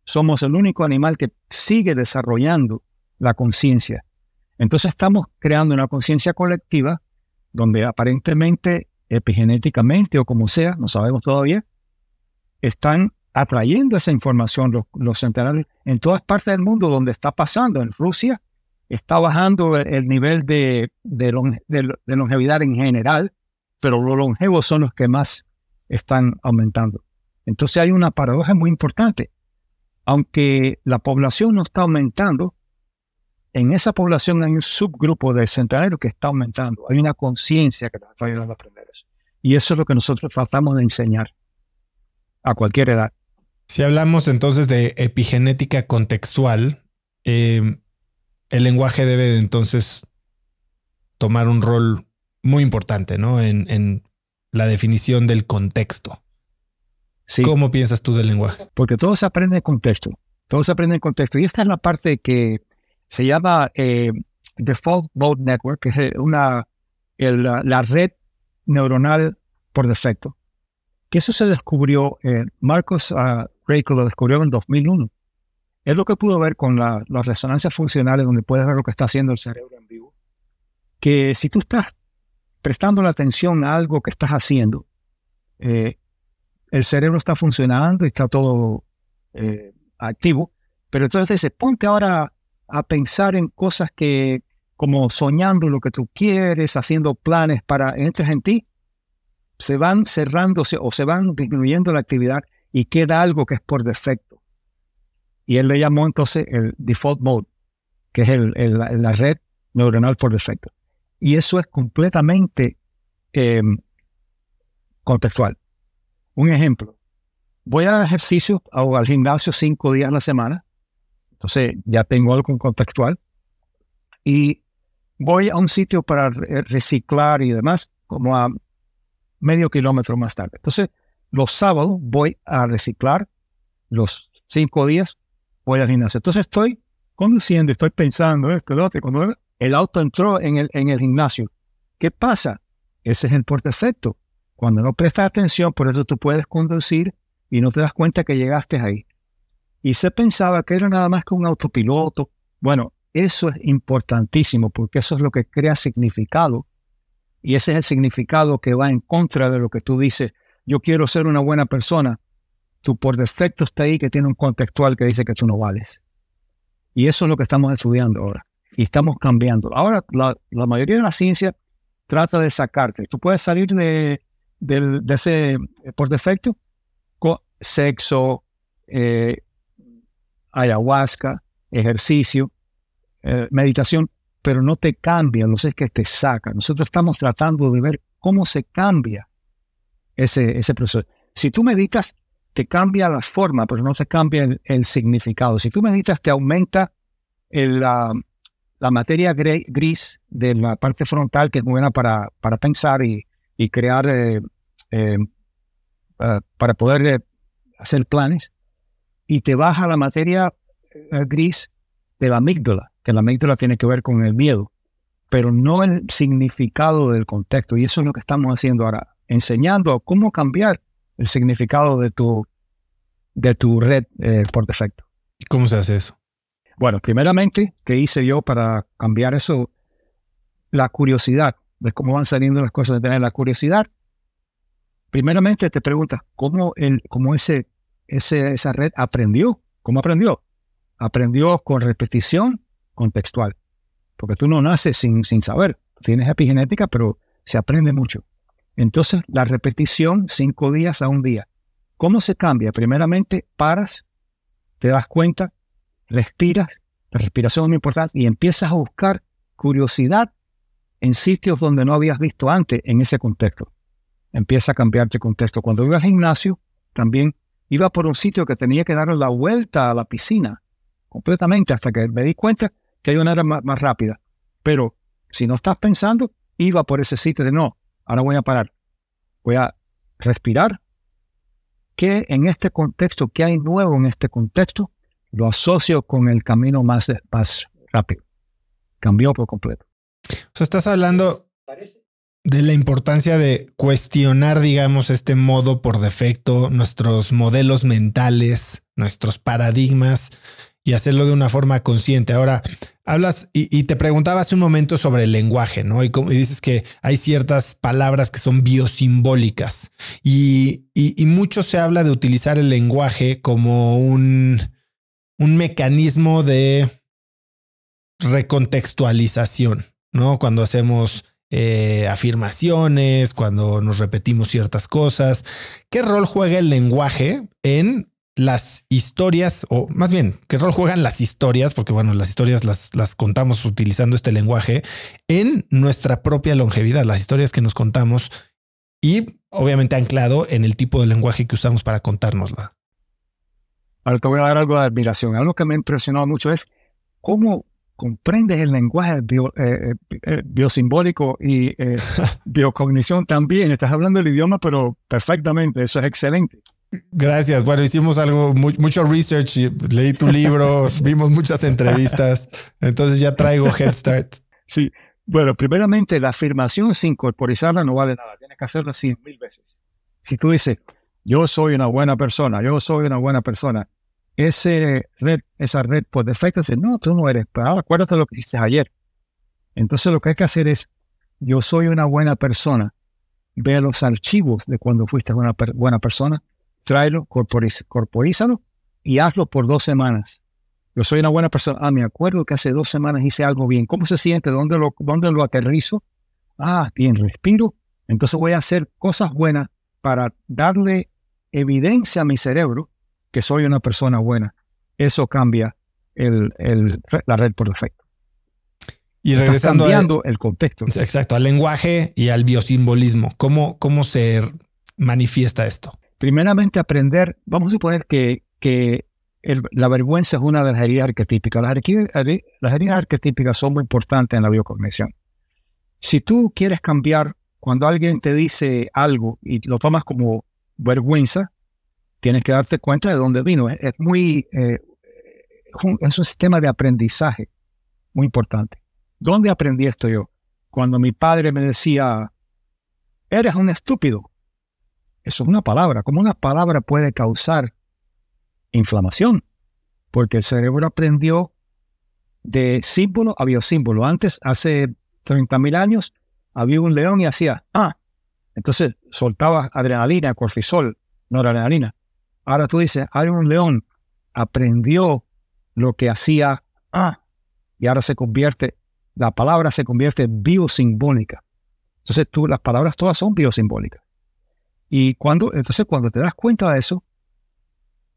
Somos el único animal que sigue desarrollando la conciencia. Entonces estamos creando una conciencia colectiva donde aparentemente, epigenéticamente o como sea, no sabemos todavía, están atrayendo esa información los, los centenarios en todas partes del mundo donde está pasando. En Rusia está bajando el, nivel de, de, de, longevidad en general, pero los longevos son los que más están aumentando. Entonces hay una paradoja muy importante. Aunque la población no está aumentando, en esa población hay un subgrupo de centenarios que está aumentando. Hay una conciencia que nos está ayudando a aprender eso. Y eso es lo que nosotros tratamos de enseñar a cualquier edad. Si hablamos entonces de epigenética contextual, em, el lenguaje debe entonces tomar un rol muy importante ¿no? en, la definición del contexto. ¿Cómo piensas tú del lenguaje? Porque todo se aprende en contexto. Todo se aprende en contexto. Y esta es la parte que se llama eh, Default Mode Network, que es eh, una, la red neuronal por defecto. Que eso se descubrió, eh, Marcos ah, lo descubrió en 2001. Es lo que pudo ver con las resonancias funcionales, donde puedes ver lo que está haciendo el cerebro en vivo. Que si tú estás prestando la atención a algo que estás haciendo, el cerebro está funcionando y está todo activo, pero entonces dice, ponte ahora a pensar en cosas que como soñando lo que tú quieres, haciendo planes para entres en ti, se van cerrándose o se van disminuyendo la actividad y queda algo que es por defecto. Y él le llamó entonces el default mode, que es el, la red neuronal por defecto. Y eso es completamente em, contextual. Un ejemplo. Voy al ejercicio o al gimnasio cinco días a la semana entonces ya tengo algo contextual y voy a un sitio para reciclar y demás, como a medio kilómetro más tarde. Entonces, los sábados voy a reciclar, los cinco días voy al gimnasio. Entonces estoy conduciendo, estoy pensando esto, el auto entró en el, en el gimnasio. ¿Qué pasa? Ese es el por defecto. Cuando no prestas atención, por eso tú puedes conducir y no te das cuenta que llegaste ahí y se pensaba que era nada más que un autopiloto. Bueno, eso es importantísimo porque eso es lo que crea significado y ese es el significado que va en contra de lo que tú dices. Yo quiero ser una buena persona. Tú por defecto está ahí que tiene un contextual que dice que tú no vales. Y eso es lo que estamos estudiando ahora. Y estamos cambiando. Ahora la, mayoría de la ciencia trata de sacarte. Tú puedes salir de, ese por defecto sexo, eh, ayahuasca, ejercicio, eh, meditación, pero no te cambia, no sé qué te saca. Nosotros estamos tratando de ver cómo se cambia ese, proceso. Si tú meditas, te cambia la forma, pero no te cambia el, significado. Si tú meditas, te aumenta la, materia gris de la parte frontal, que es buena para, para pensar y, crear, eh, eh, para poder hacer planes y te baja la materia eh, gris de la amígdala, que la amígdala tiene que ver con el miedo, pero no el significado del contexto. Y eso es lo que estamos haciendo ahora, enseñando a cómo cambiar el significado de tu, de tu red eh, por defecto. ¿Cómo se hace eso? Bueno, primeramente, ¿qué hice yo para cambiar eso? La curiosidad, de cómo van saliendo las cosas, de tener la curiosidad. Primeramente te preguntas, ¿cómo, el, cómo ese esa red aprendió. ¿Cómo aprendió? Aprendió con repetición contextual. Porque tú no naces sin, sin saber. Tienes epigenética, pero se aprende mucho. Entonces, la repetición, cinco días a un día. ¿Cómo se cambia? Primeramente, paras, te das cuenta, respiras, la respiración es muy importante, y empiezas a buscar curiosidad en sitios donde no habías visto antes en ese contexto. Empieza a cambiarte el contexto. Cuando iba al gimnasio, también iba por un sitio que tenía que dar la vuelta a la piscina completamente hasta que me di cuenta que hay una era más, rápida. Pero si no estás pensando, iba por ese sitio de no, ahora voy a parar, voy a respirar. ¿Qué en este contexto, qué hay nuevo en este contexto? Lo asocio con el camino más, rápido. Cambió por completo. O estás hablando, de la importancia de cuestionar, digamos, este modo por defecto, nuestros modelos mentales, nuestros paradigmas y hacerlo de una forma consciente. Ahora, hablas y, te preguntaba hace un momento sobre el lenguaje, ¿no? Y, y dices que hay ciertas palabras que son biosimbólicas y, y, mucho se habla de utilizar el lenguaje como un, un mecanismo de recontextualización, ¿no? Cuando hacemos eh, afirmaciones, cuando nos repetimos ciertas cosas. ¿Qué rol juega el lenguaje en las historias, o más bien, qué rol juegan las historias, porque bueno, las historias las, las, contamos utilizando este lenguaje, en nuestra propia longevidad, las historias que nos contamos y obviamente anclado en el tipo de lenguaje que usamos para contárnosla. Ahora te voy a dar algo de admiración. Algo que me ha impresionado mucho es cómo comprendes el lenguaje eh, eh, eh, biosimbólico y biocognición también. Estás hablando el idioma, pero perfectamente. Eso es excelente. Gracias. Bueno, hicimos algo, mucho research, leí tu libro, vimos muchas entrevistas, entonces ya traigo Head Start. Sí. Bueno, primeramente, la afirmación sin corporizarla no vale nada. Tienes que hacerla cien mil veces. Si tú dices, yo soy una buena persona, yo soy una buena persona, ese red, esa red por pues, defecto dice, no, tú no eres, pero pues, ah, acuérdate lo que hiciste ayer. Entonces lo que hay que hacer es, yo soy una buena persona, ve los archivos de cuando fuiste una buena persona, tráelo, corporízalo y hazlo por dos semanas. Yo soy una buena persona. Ah, me acuerdo que hace dos semanas hice algo bien. ¿Cómo se siente? ¿Dónde lo, dónde lo aterrizo? Ah, bien, respiro. Entonces voy a hacer cosas buenas para darle evidencia a mi cerebro que soy una persona buena, eso cambia la red por defecto. Y regresando al, el contexto. Exacto, al lenguaje y al biosimbolismo. ¿Cómo, cómo se manifiesta esto? Primeramente aprender, vamos a suponer que, que la vergüenza es una de las heridas arquetípicas. Las, heridas arquetípicas son muy importantes en la biocognición. Si tú quieres cambiar, cuando alguien te dice algo y lo tomas como vergüenza, tienes que darte cuenta de dónde vino. Es, muy, eh, un sistema de aprendizaje muy importante. ¿Dónde aprendí esto yo? Cuando mi padre me decía, eres un estúpido. Eso es una palabra. ¿Cómo una palabra puede causar inflamación? Porque el cerebro aprendió de símbolo a biosímbolo. Antes, hace 30.000 años, había un león y hacía, ah, entonces soltaba adrenalina, cortisol, adrenalina. Ahora tú dices, un León aprendió lo que hacía y ahora se convierte, la palabra se convierte en biosimbólica. Entonces tú, las palabras todas son biosimbólicas. Y cuando, entonces cuando te das cuenta de eso,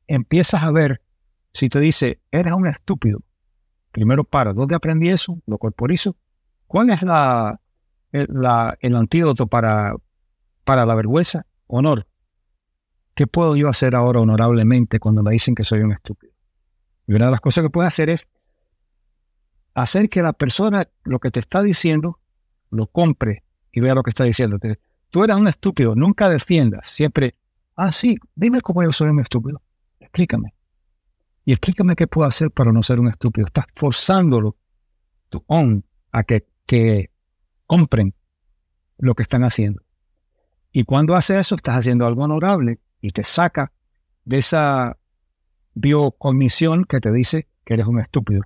empiezas a ver si te dice, eres un estúpido. Primero para, ¿dónde aprendí eso? ¿Lo corporizo? ¿Cuál es la, el, eh, la, el antídoto para, para la vergüenza? Honor. ¿qué puedo yo hacer ahora honorablemente cuando me dicen que soy un estúpido? Y una de las cosas que puedes hacer es hacer que la persona lo que te está diciendo lo compre y vea lo que está diciendo. Tú eres un estúpido, nunca defiendas, siempre, ah, sí, dime cómo yo soy un estúpido, explícame. Y explícame qué puedo hacer para no ser un estúpido. Estás forzándolo, tu a que, que compren lo que están haciendo. Y cuando haces eso, estás haciendo algo honorable y te saca de esa biocognición que te dice que eres un estúpido.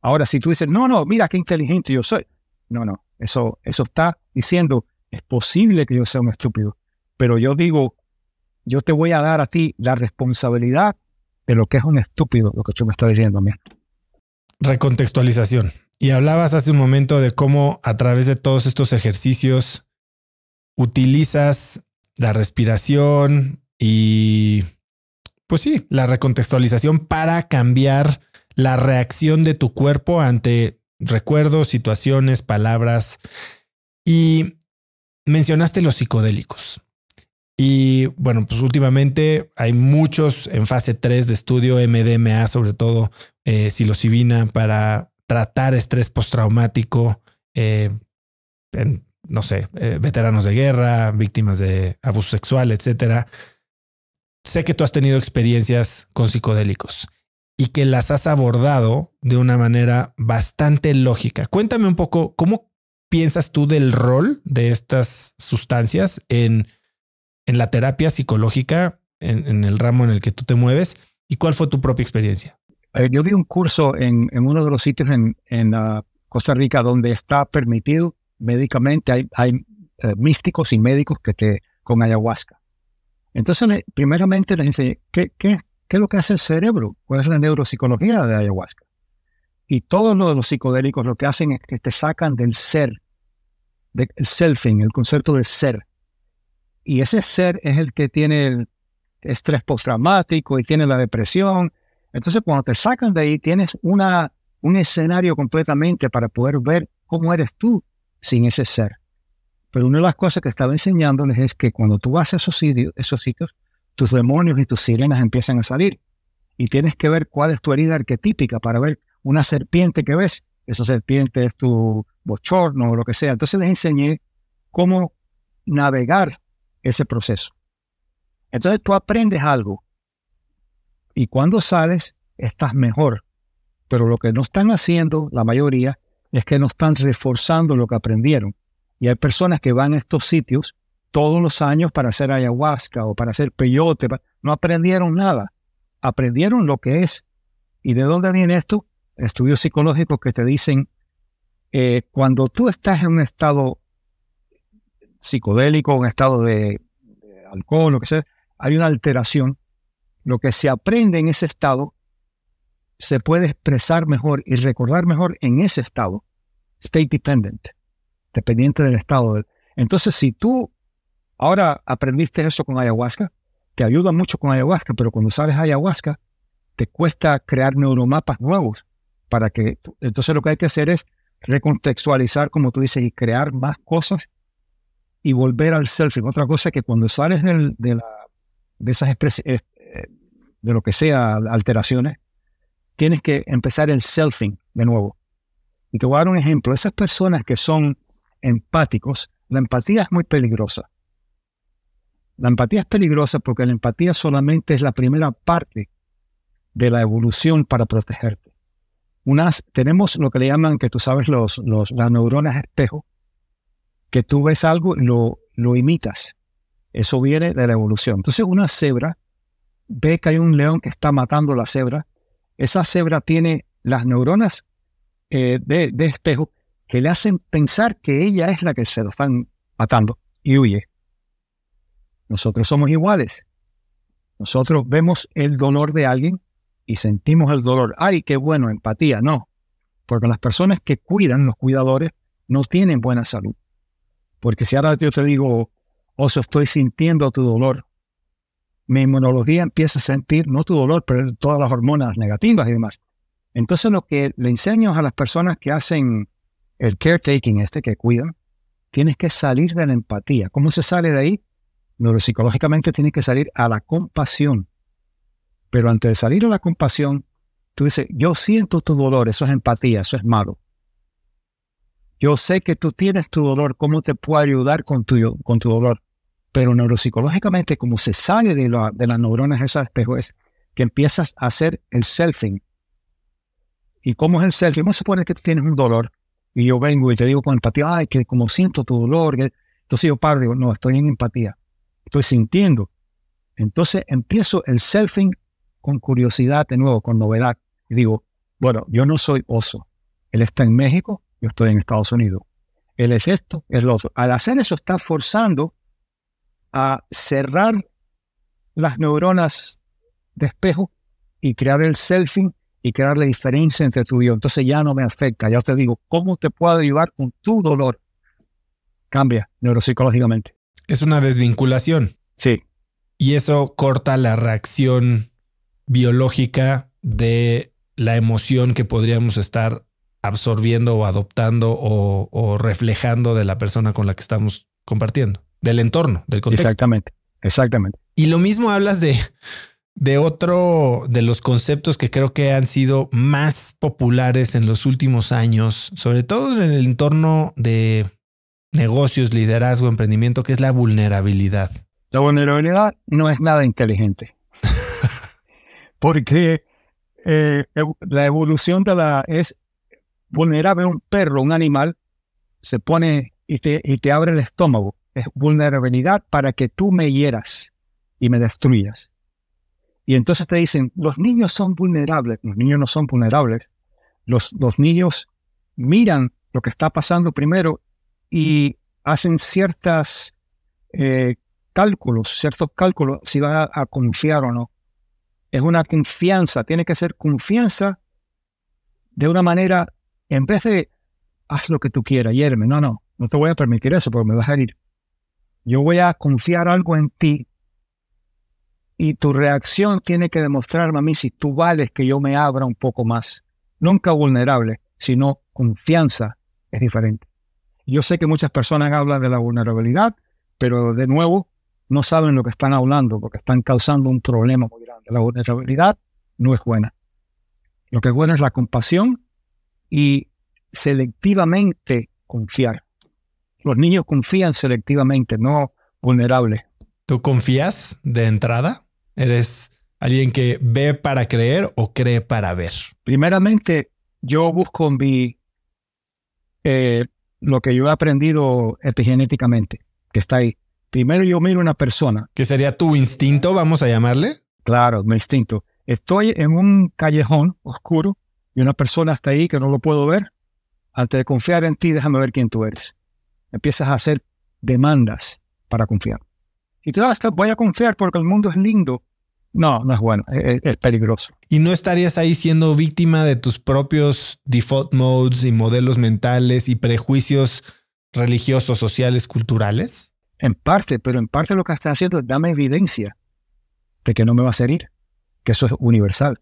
Ahora, si tú dices, no, no, mira qué inteligente yo soy. No, no, eso, eso está diciendo, es posible que yo sea un estúpido, pero yo digo, yo te voy a dar a ti la responsabilidad de lo que es un estúpido, lo que tú me estás diciendo a mí. Recontextualización. Y hablabas hace un momento de cómo a través de todos estos ejercicios utilizas la respiración y, pues sí, la recontextualización para cambiar la reacción de tu cuerpo ante recuerdos, situaciones, palabras. Y mencionaste los psicodélicos. Y bueno, pues últimamente hay muchos en fase 3 de estudio, MDMA sobre todo, eh, psilocibina para tratar estrés postraumático eh, no sé, eh, veteranos de guerra, víctimas de abuso sexual, etcétera. Sé que tú has tenido experiencias con psicodélicos y que las has abordado de una manera bastante lógica. Cuéntame un poco cómo piensas tú del rol de estas sustancias en, en la terapia psicológica, en, el ramo en el que tú te mueves y cuál fue tu propia experiencia. Eh, yo vi un curso en, uno de los sitios en, ah, Costa Rica donde está permitido médicamente, hay, hay eh, místicos y médicos que te con ayahuasca. Entonces, primeramente les enseñé ¿qué, qué, qué es lo que hace el cerebro, cuál es la neuropsicología de ayahuasca. Y todos los, los psicodélicos lo que hacen es que te sacan del ser, del selfing, el concepto del ser. Y ese ser es el que tiene el estrés postraumático y tiene la depresión. Entonces, cuando te sacan de ahí, tienes una, un escenario completamente para poder ver cómo eres tú sin ese ser. Pero una de las cosas que estaba enseñándoles es que cuando tú vas a esos sitios, tus demonios y tus sirenas empiezan a salir. Y tienes que ver cuál es tu herida arquetípica para ver una serpiente que ves. Esa serpiente es tu bochorno o lo que sea. Entonces les enseñé cómo navegar ese proceso. Entonces tú aprendes algo. Y cuando sales, estás mejor. Pero lo que no están haciendo la mayoría es que no están reforzando lo que aprendieron. Y hay personas que van a estos sitios todos los años para hacer ayahuasca o para hacer peyote. No aprendieron nada. Aprendieron lo que es. ¿Y de dónde viene esto? Estudios psicológicos que te dicen, eh, cuando tú estás en un estado psicodélico, un estado de, de alcohol, lo que sea, hay una alteración. Lo que se aprende en ese estado se puede expresar mejor y recordar mejor en ese estado, state dependent, dependiente del estado. Entonces, si tú ahora aprendiste eso con ayahuasca, te ayuda mucho con ayahuasca, pero cuando sales ayahuasca, te cuesta crear neuromapas nuevos para que entonces lo que hay que hacer es recontextualizar, como tú dices, y crear más cosas y volver al selfie. Otra cosa es que cuando sales de, de esas eh, eh, de lo que sea alteraciones, tienes que empezar el selfing de nuevo. Y te voy a dar un ejemplo. Esas personas que son empáticos, la empatía es muy peligrosa. La empatía es peligrosa porque la empatía solamente es la primera parte de la evolución para protegerte. Unas, tenemos lo que le llaman, que tú sabes, los, las neuronas espejo, que tú ves algo y lo, lo imitas. Eso viene de la evolución. Entonces una cebra ve que hay un león que está matando a la cebra esa cebra tiene las neuronas eh, de, espejo que le hacen pensar que ella es la que se lo están matando y huye. Nosotros somos iguales. Nosotros vemos el dolor de alguien y sentimos el dolor. ¡Ay, qué bueno! Empatía. No. Porque las personas que cuidan, los cuidadores, no tienen buena salud. Porque si ahora yo te digo, Oso, oh, estoy sintiendo tu dolor, mi inmunología empieza a sentir no tu dolor, pero todas las hormonas negativas y demás. Entonces lo que le enseño a las personas que hacen el caretaking este, que cuidan, tienes que salir de la empatía. ¿Cómo se sale de ahí? Neuropsicológicamente tienes que salir a la compasión. Pero antes de salir a la compasión, tú dices, yo siento tu dolor, eso es empatía, eso es malo. Yo sé que tú tienes tu dolor, ¿cómo te puedo ayudar con tu, con tu dolor? Pero neuropsicológicamente, como se sale de, de las neuronas esas espejo, es que empiezas a hacer el selfing. ¿Y cómo es el selfing? Vamos a suponer que tú tienes un dolor y yo vengo y te digo con empatía, ay, que como siento tu dolor. Entonces yo paro, digo, no, estoy en empatía, estoy sintiendo. Entonces empiezo el selfing con curiosidad de nuevo, con novedad. Y digo, bueno, yo no soy oso. Él está en México, yo estoy en Estados Unidos. Él es esto, es lo otro. Al hacer eso, está forzando a cerrar las neuronas de espejo y crear el selfing y crear la diferencia entre tú y yo. Entonces ya no me afecta, ya te digo, ¿cómo te puedo ayudar con tu dolor? Cambia neuropsicológicamente. Es una desvinculación. Sí. Y eso corta la reacción biológica de la emoción que podríamos estar absorbiendo o adoptando o reflejando de la persona con la que estamos compartiendo del entorno, del contexto. Exactamente, exactamente. Y lo mismo hablas de, de otro de los conceptos que creo que han sido más populares en los últimos años, sobre todo en el entorno de negocios, liderazgo, emprendimiento, que es la vulnerabilidad. La vulnerabilidad no es nada inteligente, porque eh, la evolución de la es vulnerable un perro, un animal, se pone y te abre el estómago eh, vulnerabilidad para que tú me hieras y me destruyas. Y entonces te dicen, los niños son vulnerables, los niños no son vulnerables, los, los niños miran lo que está pasando primero y hacen ciertas eh, cálculos, ciertos cálculos si van a, confiar o no. Es una confianza, tiene que ser confianza de una manera, en vez de haz lo que tú quieras, hierme, no, no, no te voy a permitir eso porque me vas a herir yo voy a confiar algo en ti y tu reacción tiene que demostrarme a mí si tú vales que yo me abra un poco más. Nunca vulnerable, sino confianza es diferente. Yo sé que muchas personas hablan de la vulnerabilidad, pero de nuevo no saben lo que están hablando porque están causando un problema muy grande. La vulnerabilidad no es buena. Lo que es bueno es la compasión y selectivamente confiar. Los niños confían selectivamente, no vulnerables. ¿Tú confías de entrada? ¿Eres alguien que ve para creer o cree para ver? Primeramente, yo busco mi, eh, lo que yo he aprendido epigenéticamente, que está ahí. Primero yo miro una persona. ¿Que sería tu instinto, vamos a llamarle? Claro, mi instinto. Estoy en un callejón oscuro y una persona está ahí que no lo puedo ver. Antes de confiar en ti, déjame ver quién tú eres empiezas a hacer demandas para confiar. Y tú vas, ah, voy a confiar porque el mundo es lindo. No, no es bueno, es, peligroso. Y no estarías ahí siendo víctima de tus propios default modes y modelos mentales y prejuicios religiosos, sociales, culturales. En parte, pero en parte lo que estás haciendo es dame evidencia de que no me vas a herir, que eso es universal.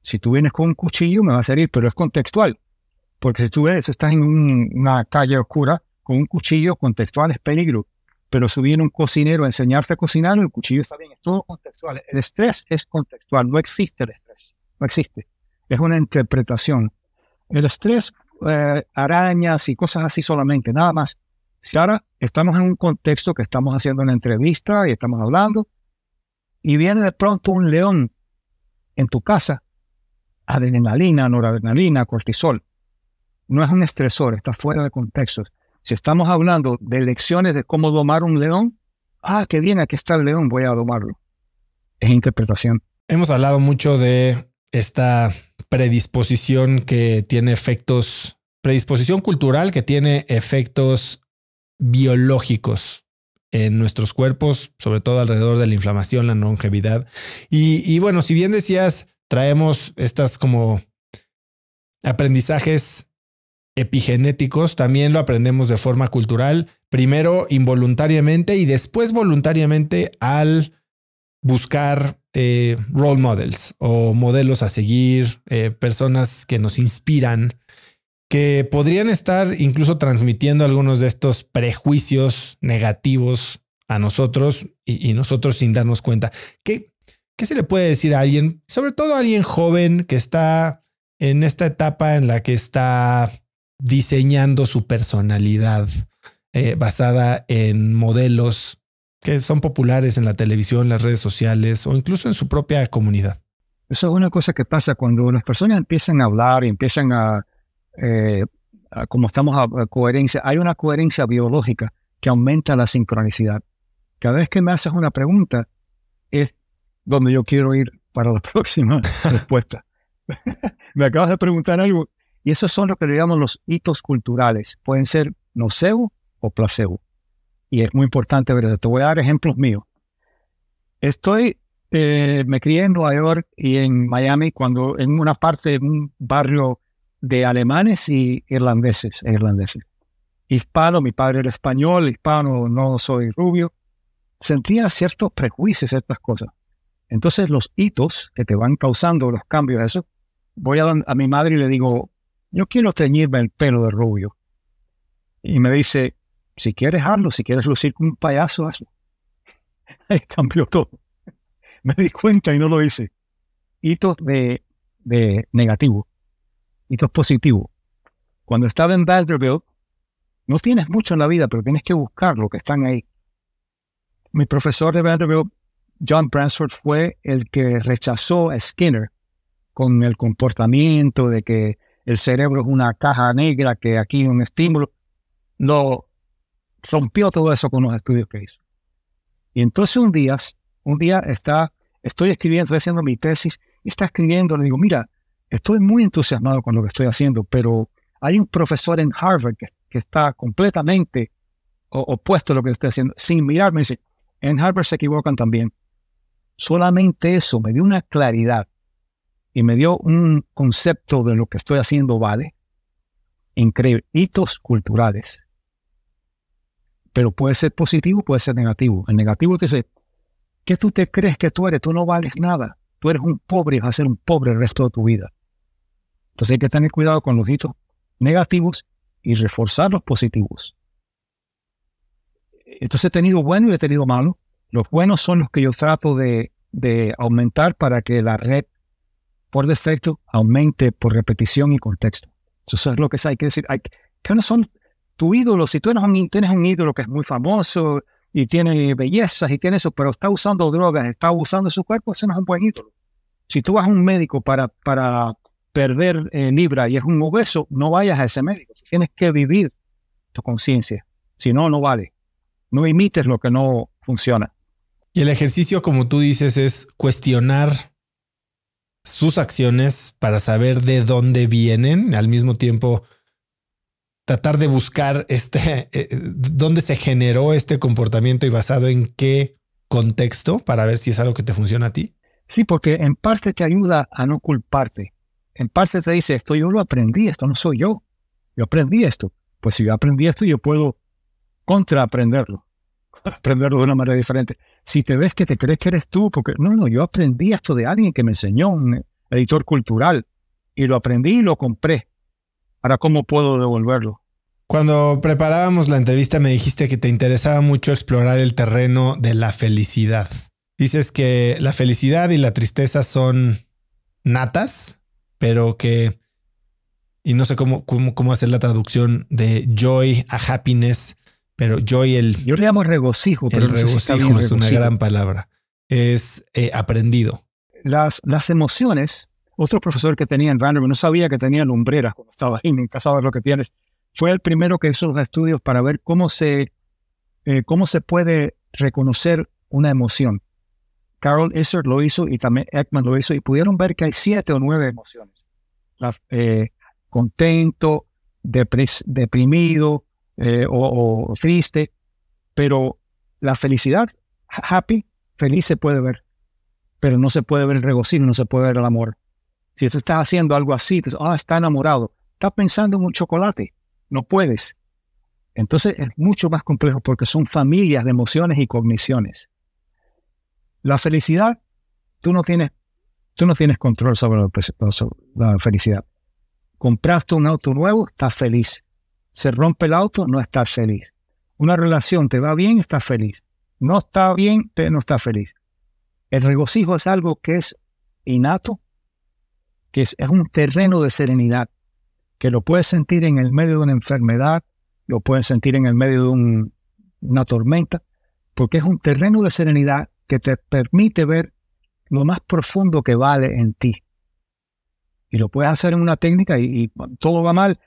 Si tú vienes con un cuchillo me vas a herir, pero es contextual. Porque si tú ves, estás en una calle oscura con un cuchillo contextual es peligro, pero si viene un cocinero a enseñarte a cocinar, el cuchillo está bien, es todo contextual. El estrés es contextual, no existe el estrés, no existe. Es una interpretación. El estrés, eh, arañas y cosas así solamente, nada más. Si ahora estamos en un contexto que estamos haciendo una entrevista y estamos hablando, y viene de pronto un león en tu casa, adrenalina, noradrenalina, cortisol, no es un estresor, está fuera de contexto. Si estamos hablando de lecciones de cómo domar un león, ah, qué bien, aquí está el león, voy a domarlo. Es interpretación. Hemos hablado mucho de esta predisposición que tiene efectos, predisposición cultural que tiene efectos biológicos en nuestros cuerpos, sobre todo alrededor de la inflamación, la longevidad. Y, y bueno, si bien decías, traemos estas como aprendizajes epigenéticos también lo aprendemos de forma cultural, primero involuntariamente y después voluntariamente al buscar eh, role models o modelos a seguir, eh, personas que nos inspiran, que podrían estar incluso transmitiendo algunos de estos prejuicios negativos a nosotros y, nosotros sin darnos cuenta. ¿Qué se le puede decir a alguien, sobre todo a alguien joven que está en esta etapa en la que está diseñando su personalidad eh, basada en modelos que son populares en la televisión, las redes sociales o incluso en su propia comunidad. Eso es una cosa que pasa cuando las personas empiezan a hablar y empiezan a, eh, como estamos a, a, coherencia, hay una coherencia biológica que aumenta la sincronicidad. Cada vez que me haces una pregunta es donde yo quiero ir para la próxima respuesta. me acabas de preguntar algo y esos son lo que le llamamos los hitos culturales. Pueden ser nocebo o placebo. Y es muy importante ver eso. Te voy a dar ejemplos míos. Estoy, eh, me crié en Nueva York y en Miami cuando en una parte, en un barrio de alemanes y irlandeses, e irlandeses. Hispano, mi padre era español, hispano, no soy rubio. Sentía ciertos prejuicios, estas cosas. Entonces los hitos que te van causando los cambios, eso, voy a, a mi madre y le digo, yo quiero teñirme el pelo de rubio. Y me dice, si quieres hazlo, si quieres lucir como un payaso, hazlo. Ahí cambió todo. Me di cuenta y no lo hice. Hitos de, de negativo, hitos positivos. Cuando estaba en Vanderbilt, no tienes mucho en la vida, pero tienes que buscar lo que están ahí. Mi profesor de Vanderbilt, John Bransford, fue el que rechazó a Skinner con el comportamiento de que el cerebro es una caja negra que aquí un estímulo. Lo rompió todo eso con los estudios que hizo. Y entonces un día, un día está, estoy escribiendo, estoy haciendo mi tesis, y está escribiendo, le digo, mira, estoy muy entusiasmado con lo que estoy haciendo, pero hay un profesor en Harvard que, está completamente opuesto a lo que estoy haciendo, sin mirarme, dice, en Harvard se equivocan también. Solamente eso me dio una claridad y me dio un concepto de lo que estoy haciendo vale. Increíble. Hitos culturales. Pero puede ser positivo, puede ser negativo. El negativo dice, ¿qué tú te crees que tú eres? Tú no vales nada. Tú eres un pobre y vas a ser un pobre el resto de tu vida. Entonces hay que tener cuidado con los hitos negativos y reforzar los positivos. Entonces he tenido bueno y he tenido malo. Los buenos son los que yo trato de aumentar para que la red por defecto aumente por repetición y contexto. Eso es lo que hay que decir. Hay, qué no son tu ídolo? Si tú eres tienes un ídolo que es muy famoso y tiene bellezas y tiene eso, pero está usando drogas, está abusando de su cuerpo, ese no es un buen ídolo. Si tú vas a un médico para, para perder eh, libra y es un obeso, no vayas a ese médico. Tienes que vivir tu conciencia. Si no, no vale. No imites lo que no funciona. Y el ejercicio, como tú dices, es cuestionar sus acciones para saber de dónde vienen, al mismo tiempo tratar de buscar este, eh, eh, dónde se generó este comportamiento y basado en qué contexto para ver si es algo que te funciona a ti? Sí, porque en parte te ayuda a no culparte. En parte te dice, esto yo lo aprendí, esto no soy yo. Yo aprendí esto. Pues si yo aprendí esto, yo puedo contraaprenderlo, aprenderlo de una manera diferente si te ves que te crees que eres tú, porque no, no, yo aprendí esto de alguien que me enseñó, un editor cultural, y lo aprendí y lo compré. Ahora, ¿cómo puedo devolverlo? Cuando preparábamos la entrevista me dijiste que te interesaba mucho explorar el terreno de la felicidad. Dices que la felicidad y la tristeza son natas, pero que, y no sé cómo, cómo, hacer la traducción de joy a happiness, pero yo Yo le llamo regocijo. Pero el regocijo es una gran palabra. Es eh, aprendido. Las, las emociones, otro profesor que tenía en Vanderbilt, no sabía que tenía lumbreras cuando estaba ahí, nunca sabes lo que tienes. Fue el primero que hizo los estudios para ver cómo se, eh, cómo se puede reconocer una emoción. Carol Isser lo hizo y también Ekman lo hizo y pudieron ver que hay siete o nueve emociones. Eh, contento, deprimido, eh, o, triste, pero la felicidad, happy, feliz se puede ver, pero no se puede ver el regocijo, no se puede ver el amor. Si tú estás haciendo algo así, te ah, está enamorado, está pensando en un chocolate, no puedes. Entonces es mucho más complejo porque son familias de emociones y cogniciones. La felicidad, tú no tienes, tú no tienes control sobre la felicidad. Compraste un auto nuevo, estás feliz. Se rompe el auto, no estás feliz. Una relación te va bien, estás feliz. No está bien, no estás feliz. El regocijo es algo que es innato, que es, un terreno de serenidad, que lo puedes sentir en el medio de una enfermedad, lo puedes sentir en el medio de una tormenta, porque es un terreno de serenidad que te permite ver lo más profundo que vale en ti. Y lo puedes hacer en una técnica y, y todo va mal,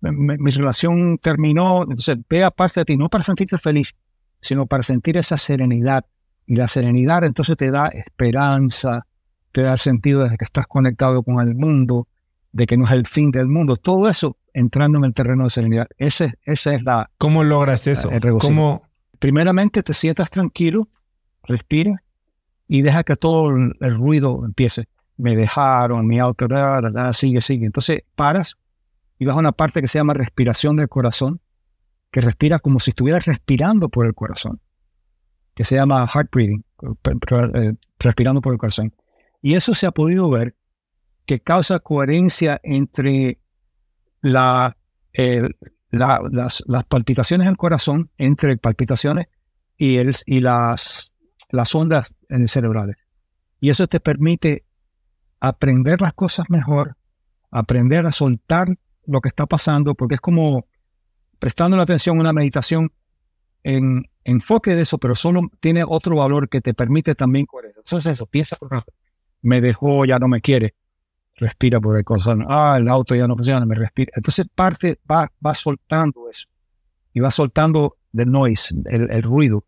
mi relación terminó, entonces ve a parte de ti, no para sentirte feliz, sino para sentir esa serenidad. Y la serenidad entonces te da esperanza, te da el sentido de que estás conectado con el mundo, de que no es el fin del mundo. Todo eso entrando en el terreno de serenidad. Ese, esa es la... ¿Cómo logras eso? Primeramente te sientas tranquilo, respira y deja que todo el, ruido empiece. Me dejaron, mi auto, sigue, sigue. Entonces paras, y vas a una parte que se llama respiración del corazón, que respira como si estuvieras respirando por el corazón, que se llama heart breathing, eh, eh, respirando por el corazón. Y eso se ha podido ver que causa coherencia entre la, las, las, palpitaciones del corazón, entre palpitaciones y, el, y las, las ondas cerebrales. Y eso te permite aprender las cosas mejor, aprender a soltar lo que está pasando, porque es como prestando la atención a una meditación en enfoque de eso, pero solo tiene otro valor que te permite también Entonces eso, piensa por rato. Me dejó, ya no me quiere. Respira por el corazón. Ah, el auto ya no funciona, me respira. Entonces parte va, va soltando eso. Y va soltando the noise, el, ruido.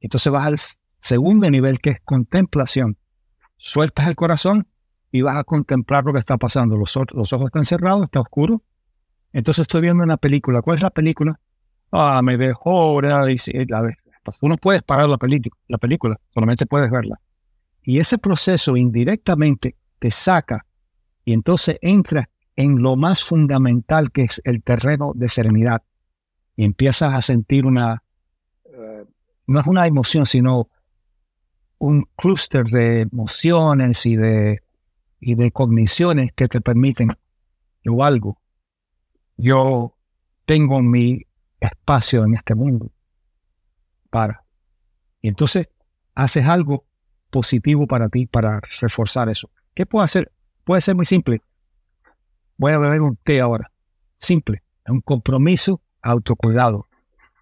Entonces vas al segundo nivel que es contemplación. Sueltas el corazón y vas a contemplar lo que está pasando. Los, los ojos están cerrados, está oscuro, entonces estoy viendo una película. ¿Cuál es la película? Ah, me dejó ahora. Uno puede parar la, la película, solamente puedes verla. Y ese proceso indirectamente te saca y entonces entras en lo más fundamental que es el terreno de serenidad. Y empiezas a sentir una, no es una emoción, sino un clúster de emociones y de, y de cogniciones que te permiten o algo yo tengo mi espacio en este mundo. Para. Y entonces haces algo positivo para ti para reforzar eso. ¿Qué puedo hacer? Puede ser muy simple. Voy a beber un té ahora. Simple. Es un compromiso autocuidado.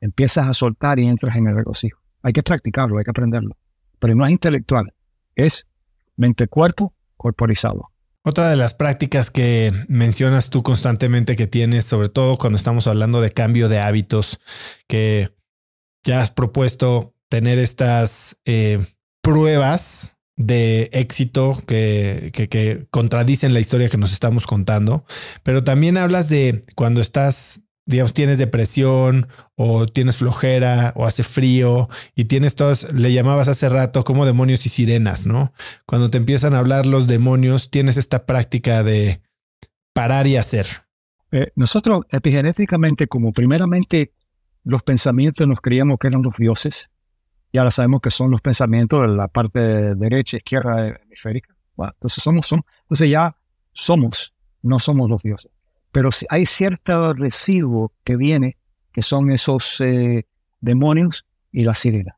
Empiezas a soltar y entras en el regocijo. Hay que practicarlo, hay que aprenderlo. Pero no es intelectual. Es mente-cuerpo corporizado. Otra de las prácticas que mencionas tú constantemente que tienes, sobre todo cuando estamos hablando de cambio de hábitos, que ya has propuesto tener estas eh, pruebas de éxito que, contradicen la historia que nos estamos contando, pero también hablas de cuando estás digamos, tienes depresión o tienes flojera o hace frío y tienes todas, le llamabas hace rato como demonios y sirenas, ¿no? Cuando te empiezan a hablar los demonios, tienes esta práctica de parar y hacer. Eh, nosotros epigenéticamente, como primeramente los pensamientos nos creíamos que eran los dioses, y ahora sabemos que son los pensamientos de la parte derecha, izquierda, hemisférica. entonces somos, entonces ya somos, no somos los dioses. Pero hay cierto residuo que viene, que son esos eh, demonios y las sirenas.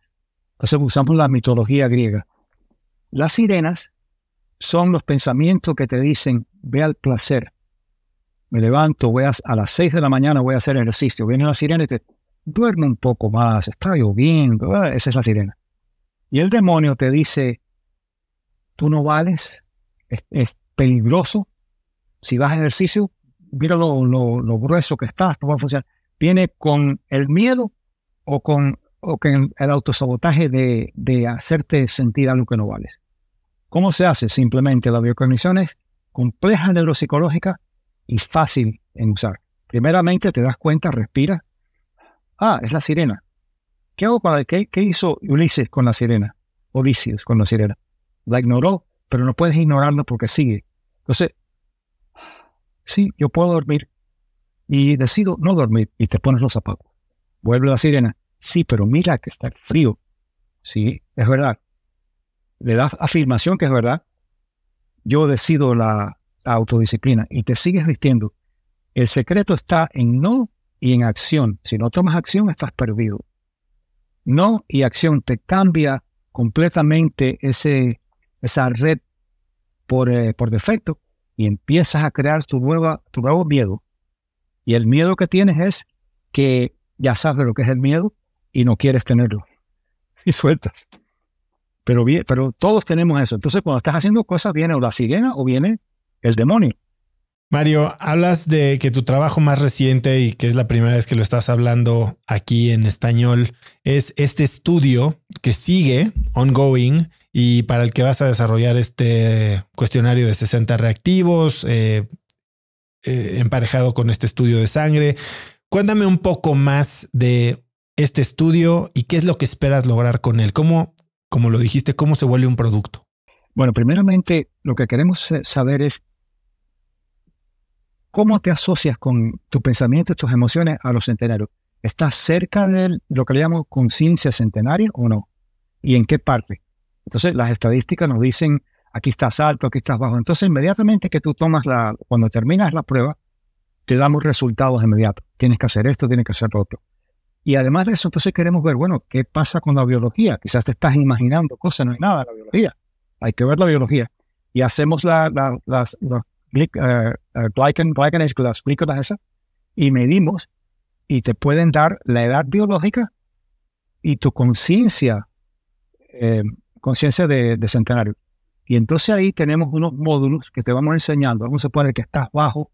Entonces usamos la mitología griega. Las sirenas son los pensamientos que te dicen, ve al placer, me levanto, voy a, las seis de la mañana voy a hacer ejercicio. Viene la sirena y te duerme un poco más, está lloviendo, ah, esa es la sirena. Y el demonio te dice, tú no vales, es, es peligroso, si vas a ejercicio, mira lo, grueso que está, no va a funcionar. Viene con el miedo o con, o con el autosabotaje de, hacerte sentir algo que no vales. ¿Cómo se hace? Simplemente la biocognición es compleja neuropsicológica y fácil en usar. Primeramente te das cuenta, respira. Ah, es la sirena. ¿Qué, hago para, qué, qué hizo Ulises con la sirena? Ulises con la sirena. La ignoró, pero no puedes ignorarlo porque sigue. Entonces, sí, yo puedo dormir y decido no dormir y te pones los zapatos. Vuelve la sirena, sí, pero mira que está frío. Sí, es verdad. Le das afirmación que es verdad. Yo decido la, autodisciplina y te sigues vistiendo. El secreto está en no y en acción. Si no tomas acción, estás perdido. No y acción te cambia completamente ese, esa red por eh, defecto y empiezas a crear tu, nueva, tu nuevo miedo. Y el miedo que tienes es que ya sabes lo que es el miedo y no quieres tenerlo. Y sueltas. Pero, pero todos tenemos eso. Entonces, cuando estás haciendo cosas, viene o la sirena o viene el demonio. Mario, hablas de que tu trabajo más reciente y que es la primera vez que lo estás hablando aquí en español es este estudio que sigue ongoing y para el que vas a desarrollar este cuestionario de 60 reactivos, eh, eh, emparejado con este estudio de sangre. Cuéntame un poco más de este estudio y qué es lo que esperas lograr con él. ¿Cómo, como lo dijiste, cómo se vuelve un producto? Bueno, primeramente lo que queremos saber es cómo te asocias con tus pensamientos, tus emociones a los centenarios. ¿Estás cerca de lo que le llamamos conciencia centenaria o no? ¿Y en qué parte? Entonces, las estadísticas nos dicen, aquí estás alto, aquí estás bajo. Entonces, inmediatamente que tú tomas la, cuando terminas la prueba, te damos resultados inmediatos. Tienes que hacer esto, tienes que hacer lo otro. Y además de eso, entonces queremos ver, bueno, ¿qué pasa con la biología? Quizás te estás imaginando cosas, no hay nada en la biología. Hay que ver la biología. Y hacemos la, las, los uh, glycan, esas, y medimos y te pueden dar la edad biológica y tu conciencia eh, conciencia de, centenario. Y entonces ahí tenemos unos módulos que te vamos enseñando. Vamos a poner que estás bajo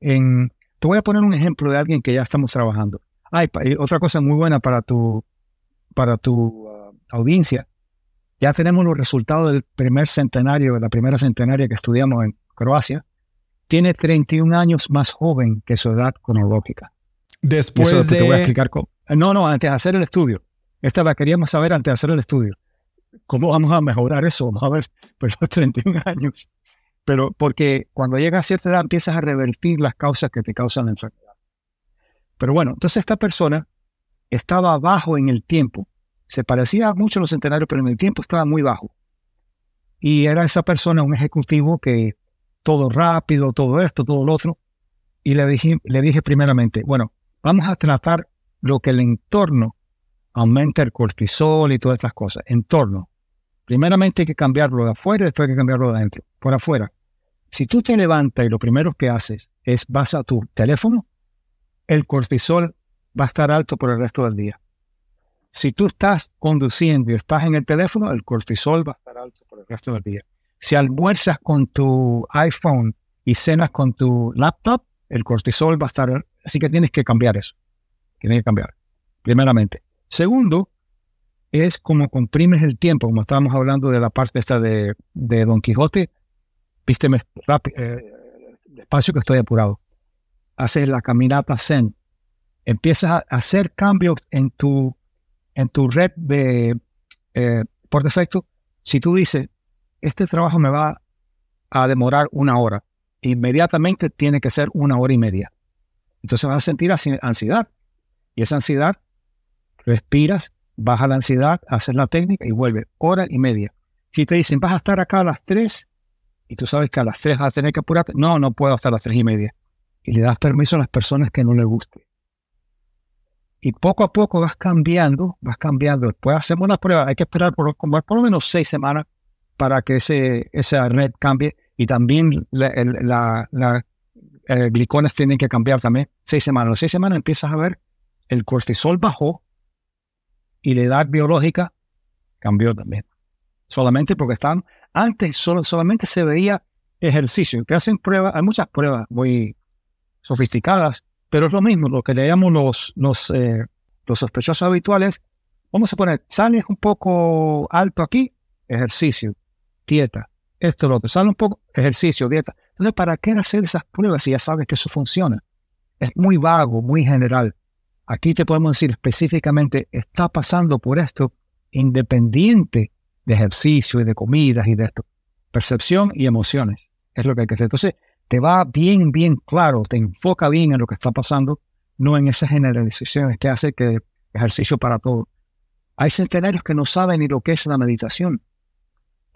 en... Te voy a poner un ejemplo de alguien que ya estamos trabajando. Ay, otra cosa muy buena para tu, para tu uh, audiencia. Ya tenemos los resultados del primer centenario, de la primera centenaria que estudiamos en Croacia. Tiene 31 años más joven que su edad cronológica. Después Te voy a explicar cómo. No, no, antes de hacer el estudio. Esta la queríamos saber antes de hacer el estudio. ¿Cómo vamos a mejorar eso? Vamos a ver, pues los 31 años. Pero porque cuando llega a cierta edad empiezas a revertir las causas que te causan la enfermedad. Pero bueno, entonces esta persona estaba bajo en el tiempo. Se parecía mucho a los centenarios, pero en el tiempo estaba muy bajo. Y era esa persona, un ejecutivo que todo rápido, todo esto, todo lo otro. Y le dije, le dije primeramente, bueno, vamos a tratar lo que el entorno aumenta el cortisol y todas estas cosas. Entorno. Primeramente hay que cambiarlo de afuera y después hay que cambiarlo de adentro. Por afuera. Si tú te levantas y lo primero que haces es vas a tu teléfono, el cortisol va a estar alto por el resto del día. Si tú estás conduciendo y estás en el teléfono, el cortisol va a estar alto por el resto del día. Si almuerzas con tu iPhone y cenas con tu laptop, el cortisol va a estar... Así que tienes que cambiar eso. Tienes que cambiar. Primeramente. Segundo, es como comprimes el tiempo, como estábamos hablando de la parte esta de, Don Quijote, vísteme rápido, eh, espacio que estoy apurado. Haces la caminata zen. Empiezas a hacer cambios en tu, en tu red de, eh, por defecto. Si tú dices, este trabajo me va a demorar una hora, inmediatamente tiene que ser una hora y media. Entonces vas a sentir ansiedad. Y esa ansiedad respiras, baja la ansiedad, haces la técnica y vuelve hora y media. Si te dicen, vas a estar acá a las 3 y tú sabes que a las 3 vas a tener que apurarte, no, no puedo hasta las 3 y media. Y le das permiso a las personas que no le guste. Y poco a poco vas cambiando, vas cambiando. Después hacemos una prueba, hay que esperar por, lo menos 6 semanas para que ese, esa red cambie. Y también la, eh, glicones tienen que cambiar también. Seis semanas. Las seis semanas empiezas a ver el cortisol bajó, y la edad biológica cambió también. Solamente porque están, antes solo, solamente se veía ejercicio. que hacen pruebas, hay muchas pruebas muy sofisticadas, pero es lo mismo, lo que le llamamos los, los, eh, los sospechosos habituales. Vamos a poner, sales un poco alto aquí, ejercicio, dieta, esto, lo que sale un poco, ejercicio, dieta. Entonces, ¿para qué hacer esas pruebas si ya sabes que eso funciona? Es muy vago, muy general. Aquí te podemos decir específicamente, está pasando por esto independiente de ejercicio y de comidas y de esto. Percepción y emociones es lo que hay que hacer. Entonces, te va bien, bien claro, te enfoca bien en lo que está pasando, no en esas generalizaciones que hace que ejercicio para todo. Hay centenarios que no saben ni lo que es la meditación.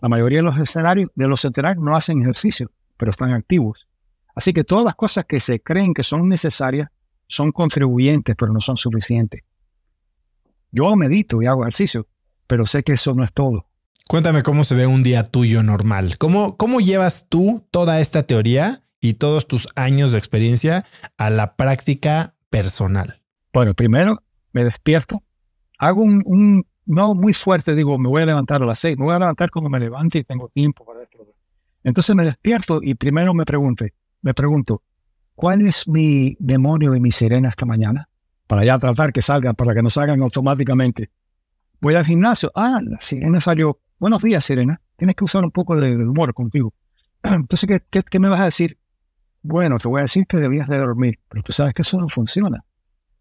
La mayoría de los escenarios, de los centenarios no hacen ejercicio, pero están activos. Así que todas las cosas que se creen que son necesarias son contribuyentes, pero no son suficientes. Yo medito y hago ejercicio, pero sé que eso no es todo. Cuéntame cómo se ve un día tuyo normal. ¿Cómo, cómo llevas tú toda esta teoría y todos tus años de experiencia a la práctica personal? Bueno, primero me despierto, hago un, no muy fuerte, digo, me voy a levantar a las seis, me voy a levantar cuando me levante y tengo tiempo para esto. Entonces me despierto y primero me pregunto, me pregunto, ¿Cuál es mi demonio y mi sirena esta mañana? Para ya tratar que salgan, para que no salgan automáticamente. Voy al gimnasio. Ah, la sirena salió. Buenos días, sirena. Tienes que usar un poco de, humor contigo. Entonces, ¿qué, me vas a decir? Bueno, te voy a decir que debías de dormir, pero tú sabes que eso no funciona.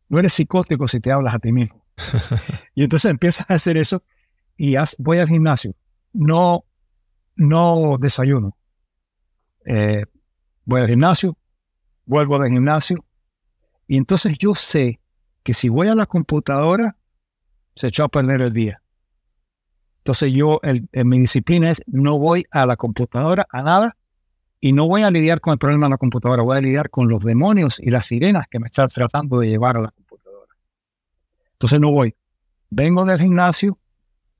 No eres psicótico si te hablas a ti mismo. y entonces empiezas a hacer eso y voy al gimnasio. No, no desayuno. Eh, voy al gimnasio, vuelvo del gimnasio. Y entonces yo sé que si voy a la computadora, se echó a perder el día. Entonces yo, eh, mi disciplina es, no voy a la computadora, a nada, y no voy a lidiar con el problema de la computadora, voy a lidiar con los demonios y las sirenas que me están tratando de llevar a la computadora. Entonces no voy. Vengo del gimnasio,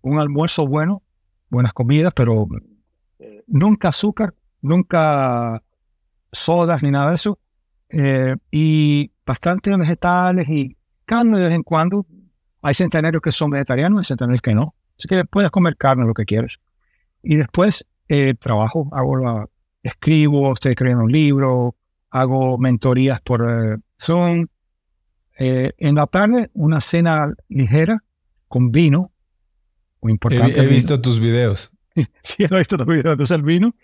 un almuerzo bueno, buenas comidas, pero nunca azúcar, nunca sodas ni nada de eso. Eh, y bastante vegetales y carne de vez en cuando. Hay centenarios que son vegetarianos y centenarios que no. Así que puedes comer carne lo que quieres. Y después eh, trabajo, hago escribo, estoy escribiendo un libro, hago mentorías por eh, Zoom. en la tarde, una cena ligera con vino, muy importante. He, visto tus videos. sí, he visto tus videos, entonces el vino.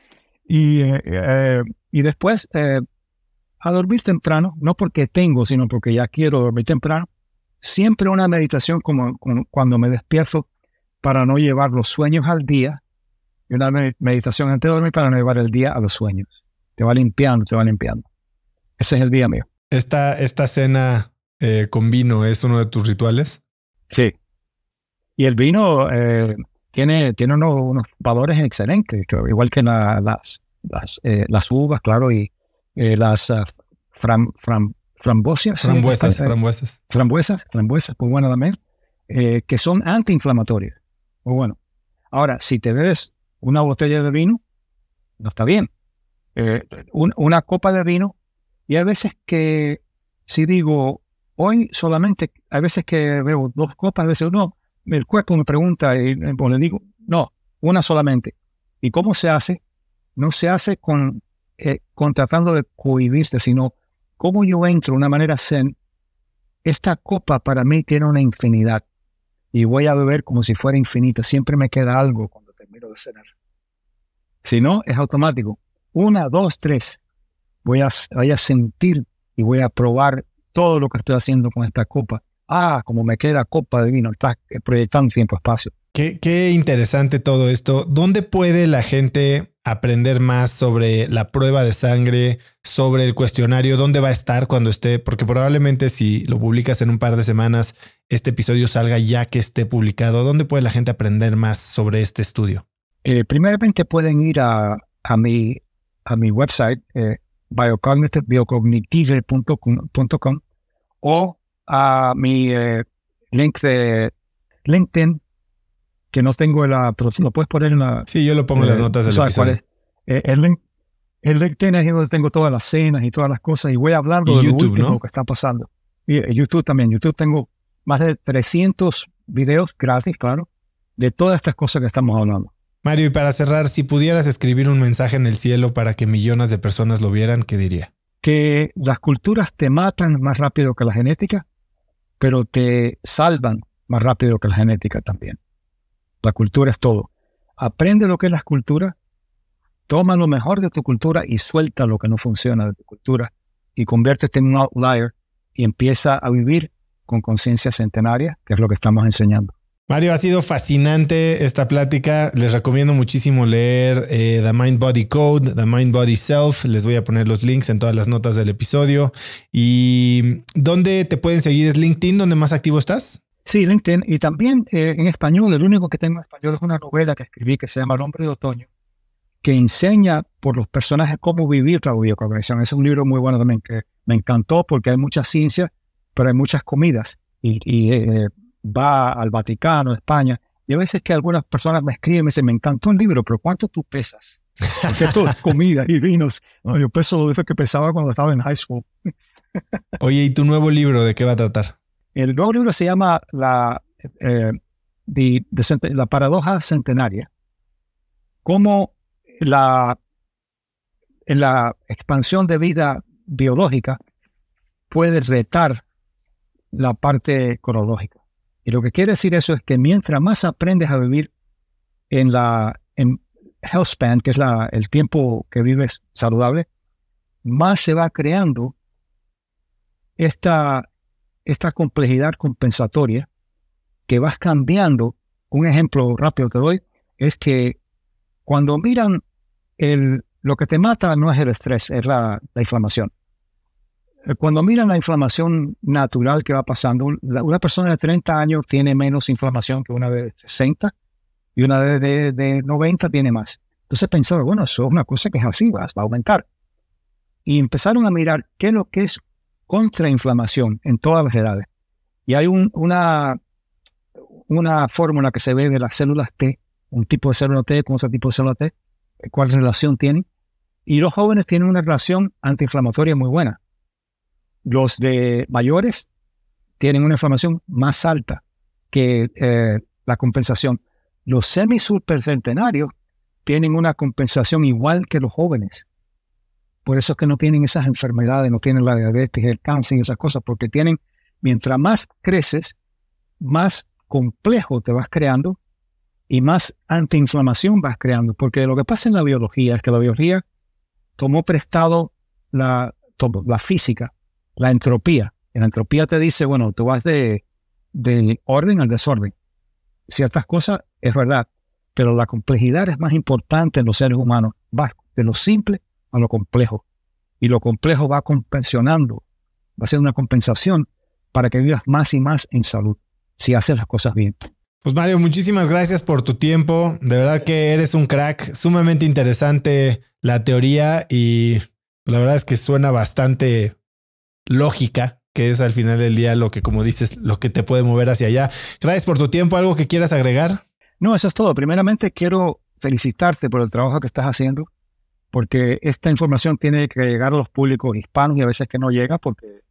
Y, y después a dormir temprano, no porque tengo, sino porque ya quiero dormir temprano. Siempre una meditación como, cuando me despierto para no llevar los sueños al día y una meditación antes de dormir para no llevar el día a los sueños. Te va limpiando, te va limpiando. Ese es el día mío. Esta, esta cena eh, con vino es uno de tus rituales. Sí. Y el vino eh, tiene, tiene unos, valores excelentes, igual que las, eh, las uvas, claro, y, eh, las uh, fram, fram, frambuesas, eh, frambuesas, frambuesas. Frambuesas, frambuesas, pues también, eh, que son antiinflamatorias. Pues bueno, ahora, si te bebes una botella de vino, no está bien. una copa de vino, y hay veces que, si digo, hoy solamente, hay veces que bebo dos copas, a veces no, el cuerpo me pregunta y pues, le digo, no, una solamente. ¿Y cómo se hace? No se hace con eh, tratando de cohibirse, sino cómo yo entro de una manera zen. Esta copa para mí tiene una infinidad y voy a beber como si fuera infinita. Siempre me queda algo cuando termino de cenar. Si no, es automático. Una, dos, tres. Voy a, a sentir y voy a probar todo lo que estoy haciendo con esta copa. Ah, como me queda copa de vino, está eh, proyectando tiempo-espacio. Qué, qué interesante todo esto. ¿Dónde puede la gente aprender más sobre la prueba de sangre, sobre el cuestionario, dónde va a estar cuando esté, porque probablemente si lo publicas en un par de semanas, este episodio salga ya que esté publicado. ¿Dónde puede la gente aprender más sobre este estudio? Eh, primeramente pueden ir a, a, mi, a mi website, eh, biocognitive.com o a mi eh, link de LinkedIn que no tengo la... Pero lo puedes poner en la... Sí, yo lo pongo en las eh, notas del episodio. el eh, link es donde tengo todas las cenas y todas las cosas y voy a hablar de lo que está pasando. Y, y eh, YouTube también. YouTube tengo más de 300 videos gratis, claro, de todas estas cosas que estamos hablando. Mario, y para cerrar, si pudieras escribir un mensaje en el cielo para que millones de personas lo vieran, ¿qué diría? Que las culturas te matan más rápido que la genética, pero te salvan más rápido que la genética también. La cultura es todo. Aprende lo que es la cultura, toma lo mejor de tu cultura y suelta lo que no funciona de tu cultura y conviértete en un outlier y empieza a vivir con conciencia centenaria, que es lo que estamos enseñando. Mario, ha sido fascinante esta plática. Les recomiendo muchísimo leer eh, The Mind Body Code, The Mind Body Self. Les voy a poner los links en todas las notas del episodio. ¿Y dónde te pueden seguir? ¿Es LinkedIn donde más activo estás? Sí, LinkedIn. Y también eh, en español, el único que tengo en español es una novela que escribí que se llama El hombre de otoño, que enseña por los personajes cómo vivir la Es un libro muy bueno también que me encantó porque hay mucha ciencia, pero hay muchas comidas. Y, eh, va al Vaticano, España. Y a veces que algunas personas me escriben y me dicen, me encantó el libro, pero ¿cuánto tú pesas? Porque todo es comida y vinos. yo peso lo que pesaba cuando estaba en high school. Oye, ¿y tu nuevo libro de qué va a tratar? El nuevo libro se llama La, eh, la paradoja centenaria. Cómo la, en la expansión de vida biológica puede retar la parte cronológica. Y lo que quiere decir eso es que mientras más aprendes a vivir en la en health span, que es la, el tiempo que vives saludable, más se va creando esta esta complejidad compensatoria que vas cambiando. Un ejemplo rápido que doy es que cuando miran el, lo que te mata no es el estrés, es la, inflamación. Cuando miran la inflamación natural que va pasando, una persona de 30 años tiene menos inflamación que una de 60 y una de, 90 tiene más. Entonces pensaba, bueno, eso es una cosa que es así, va, va a aumentar. Y empezaron a mirar qué es lo que es contrainflamación en todas las edades. Y hay una, una fórmula que se ve de las células T, un tipo de célula T con otro tipo de célula T, cuál relación tienen. Y los jóvenes tienen una relación antiinflamatoria muy buena. Los de mayores tienen una inflamación más alta que eh, la compensación. Los semisupercentenarios tienen una compensación igual que los jóvenes. Por eso es que no tienen esas enfermedades, no tienen la diabetes, el cáncer y esas cosas, porque tienen, mientras más creces, más complejo te vas creando y más antiinflamación vas creando. Porque lo que pasa en la biología es que la biología tomó prestado la, la física, la entropía. La entropía te dice, bueno, tú vas de, del orden al desorden. Ciertas cosas es verdad, pero la complejidad es más importante en los seres humanos. Vas de lo simple a lo complejo. Y lo complejo va compensionando, va a ser una compensación para que vivas más y más en salud, si haces las cosas bien. Pues Mario, muchísimas gracias por tu tiempo. De verdad que eres un crack, sumamente interesante la teoría y la verdad es que suena bastante lógica, que es al final del día lo que, como dices, lo que te puede mover hacia allá. Gracias por tu tiempo. ¿Algo que quieras agregar? No, eso es todo. Primeramente quiero felicitarte por el trabajo que estás haciendo porque esta información tiene que llegar a los públicos hispanos y a veces que no llega porque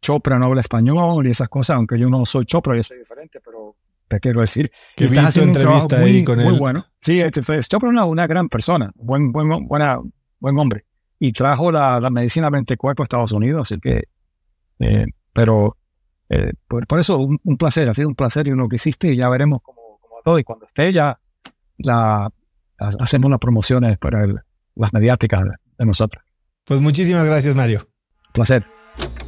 Chopra no habla español y esas cosas, aunque yo no soy Chopra, yo soy diferente, pero te quiero decir que estás haciendo un entrevista muy, ahí con él. bueno. Sí, este, este, Chopra es una, gran persona, buen, buen, buena, buen hombre. Y trajo la, medicina 20 cuerpo a Estados Unidos, así que, eh, pero eh, por, eso un, placer, ha sido un placer y uno que hiciste y ya veremos cómo, todo. Y cuando esté ya, la, hacemos las promociones para el, las mediáticas de nosotros. Pues muchísimas gracias, Mario. Placer.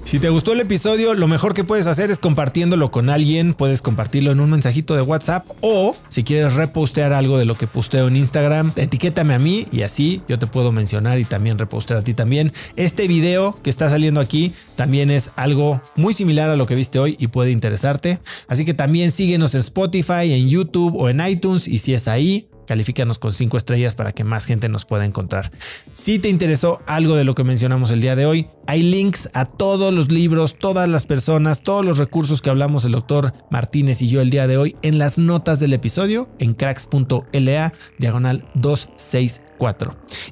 Si te gustó el episodio, lo mejor que puedes hacer es compartiéndolo con alguien, puedes compartirlo en un mensajito de WhatsApp o si quieres repostear algo de lo que posteo en Instagram, etiquétame a mí y así yo te puedo mencionar y también repostear a ti también. Este video que está saliendo aquí también es algo muy similar a lo que viste hoy y puede interesarte, así que también síguenos en Spotify, en YouTube o en iTunes y si es ahí, califícanos con cinco estrellas para que más gente nos pueda encontrar. Si te interesó algo de lo que mencionamos el día de hoy, hay links a todos los libros, todas las personas, todos los recursos que hablamos el doctor Martínez y yo el día de hoy en las notas del episodio en cracks.la diagonal 265.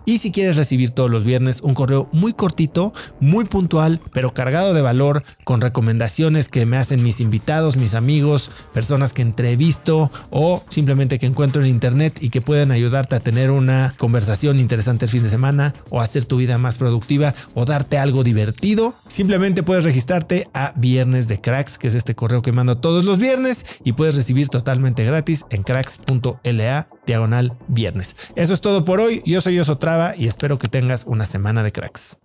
Y si quieres recibir todos los viernes un correo muy cortito, muy puntual, pero cargado de valor, con recomendaciones que me hacen mis invitados, mis amigos, personas que entrevisto o simplemente que encuentro en internet y que pueden ayudarte a tener una conversación interesante el fin de semana o hacer tu vida más productiva o darte algo divertido, simplemente puedes registrarte a Viernes de Cracks, que es este correo que mando todos los viernes y puedes recibir totalmente gratis en cracks.la diagonal viernes. Eso es todo por hoy. Yo soy Osotrava Traba y espero que tengas una semana de cracks.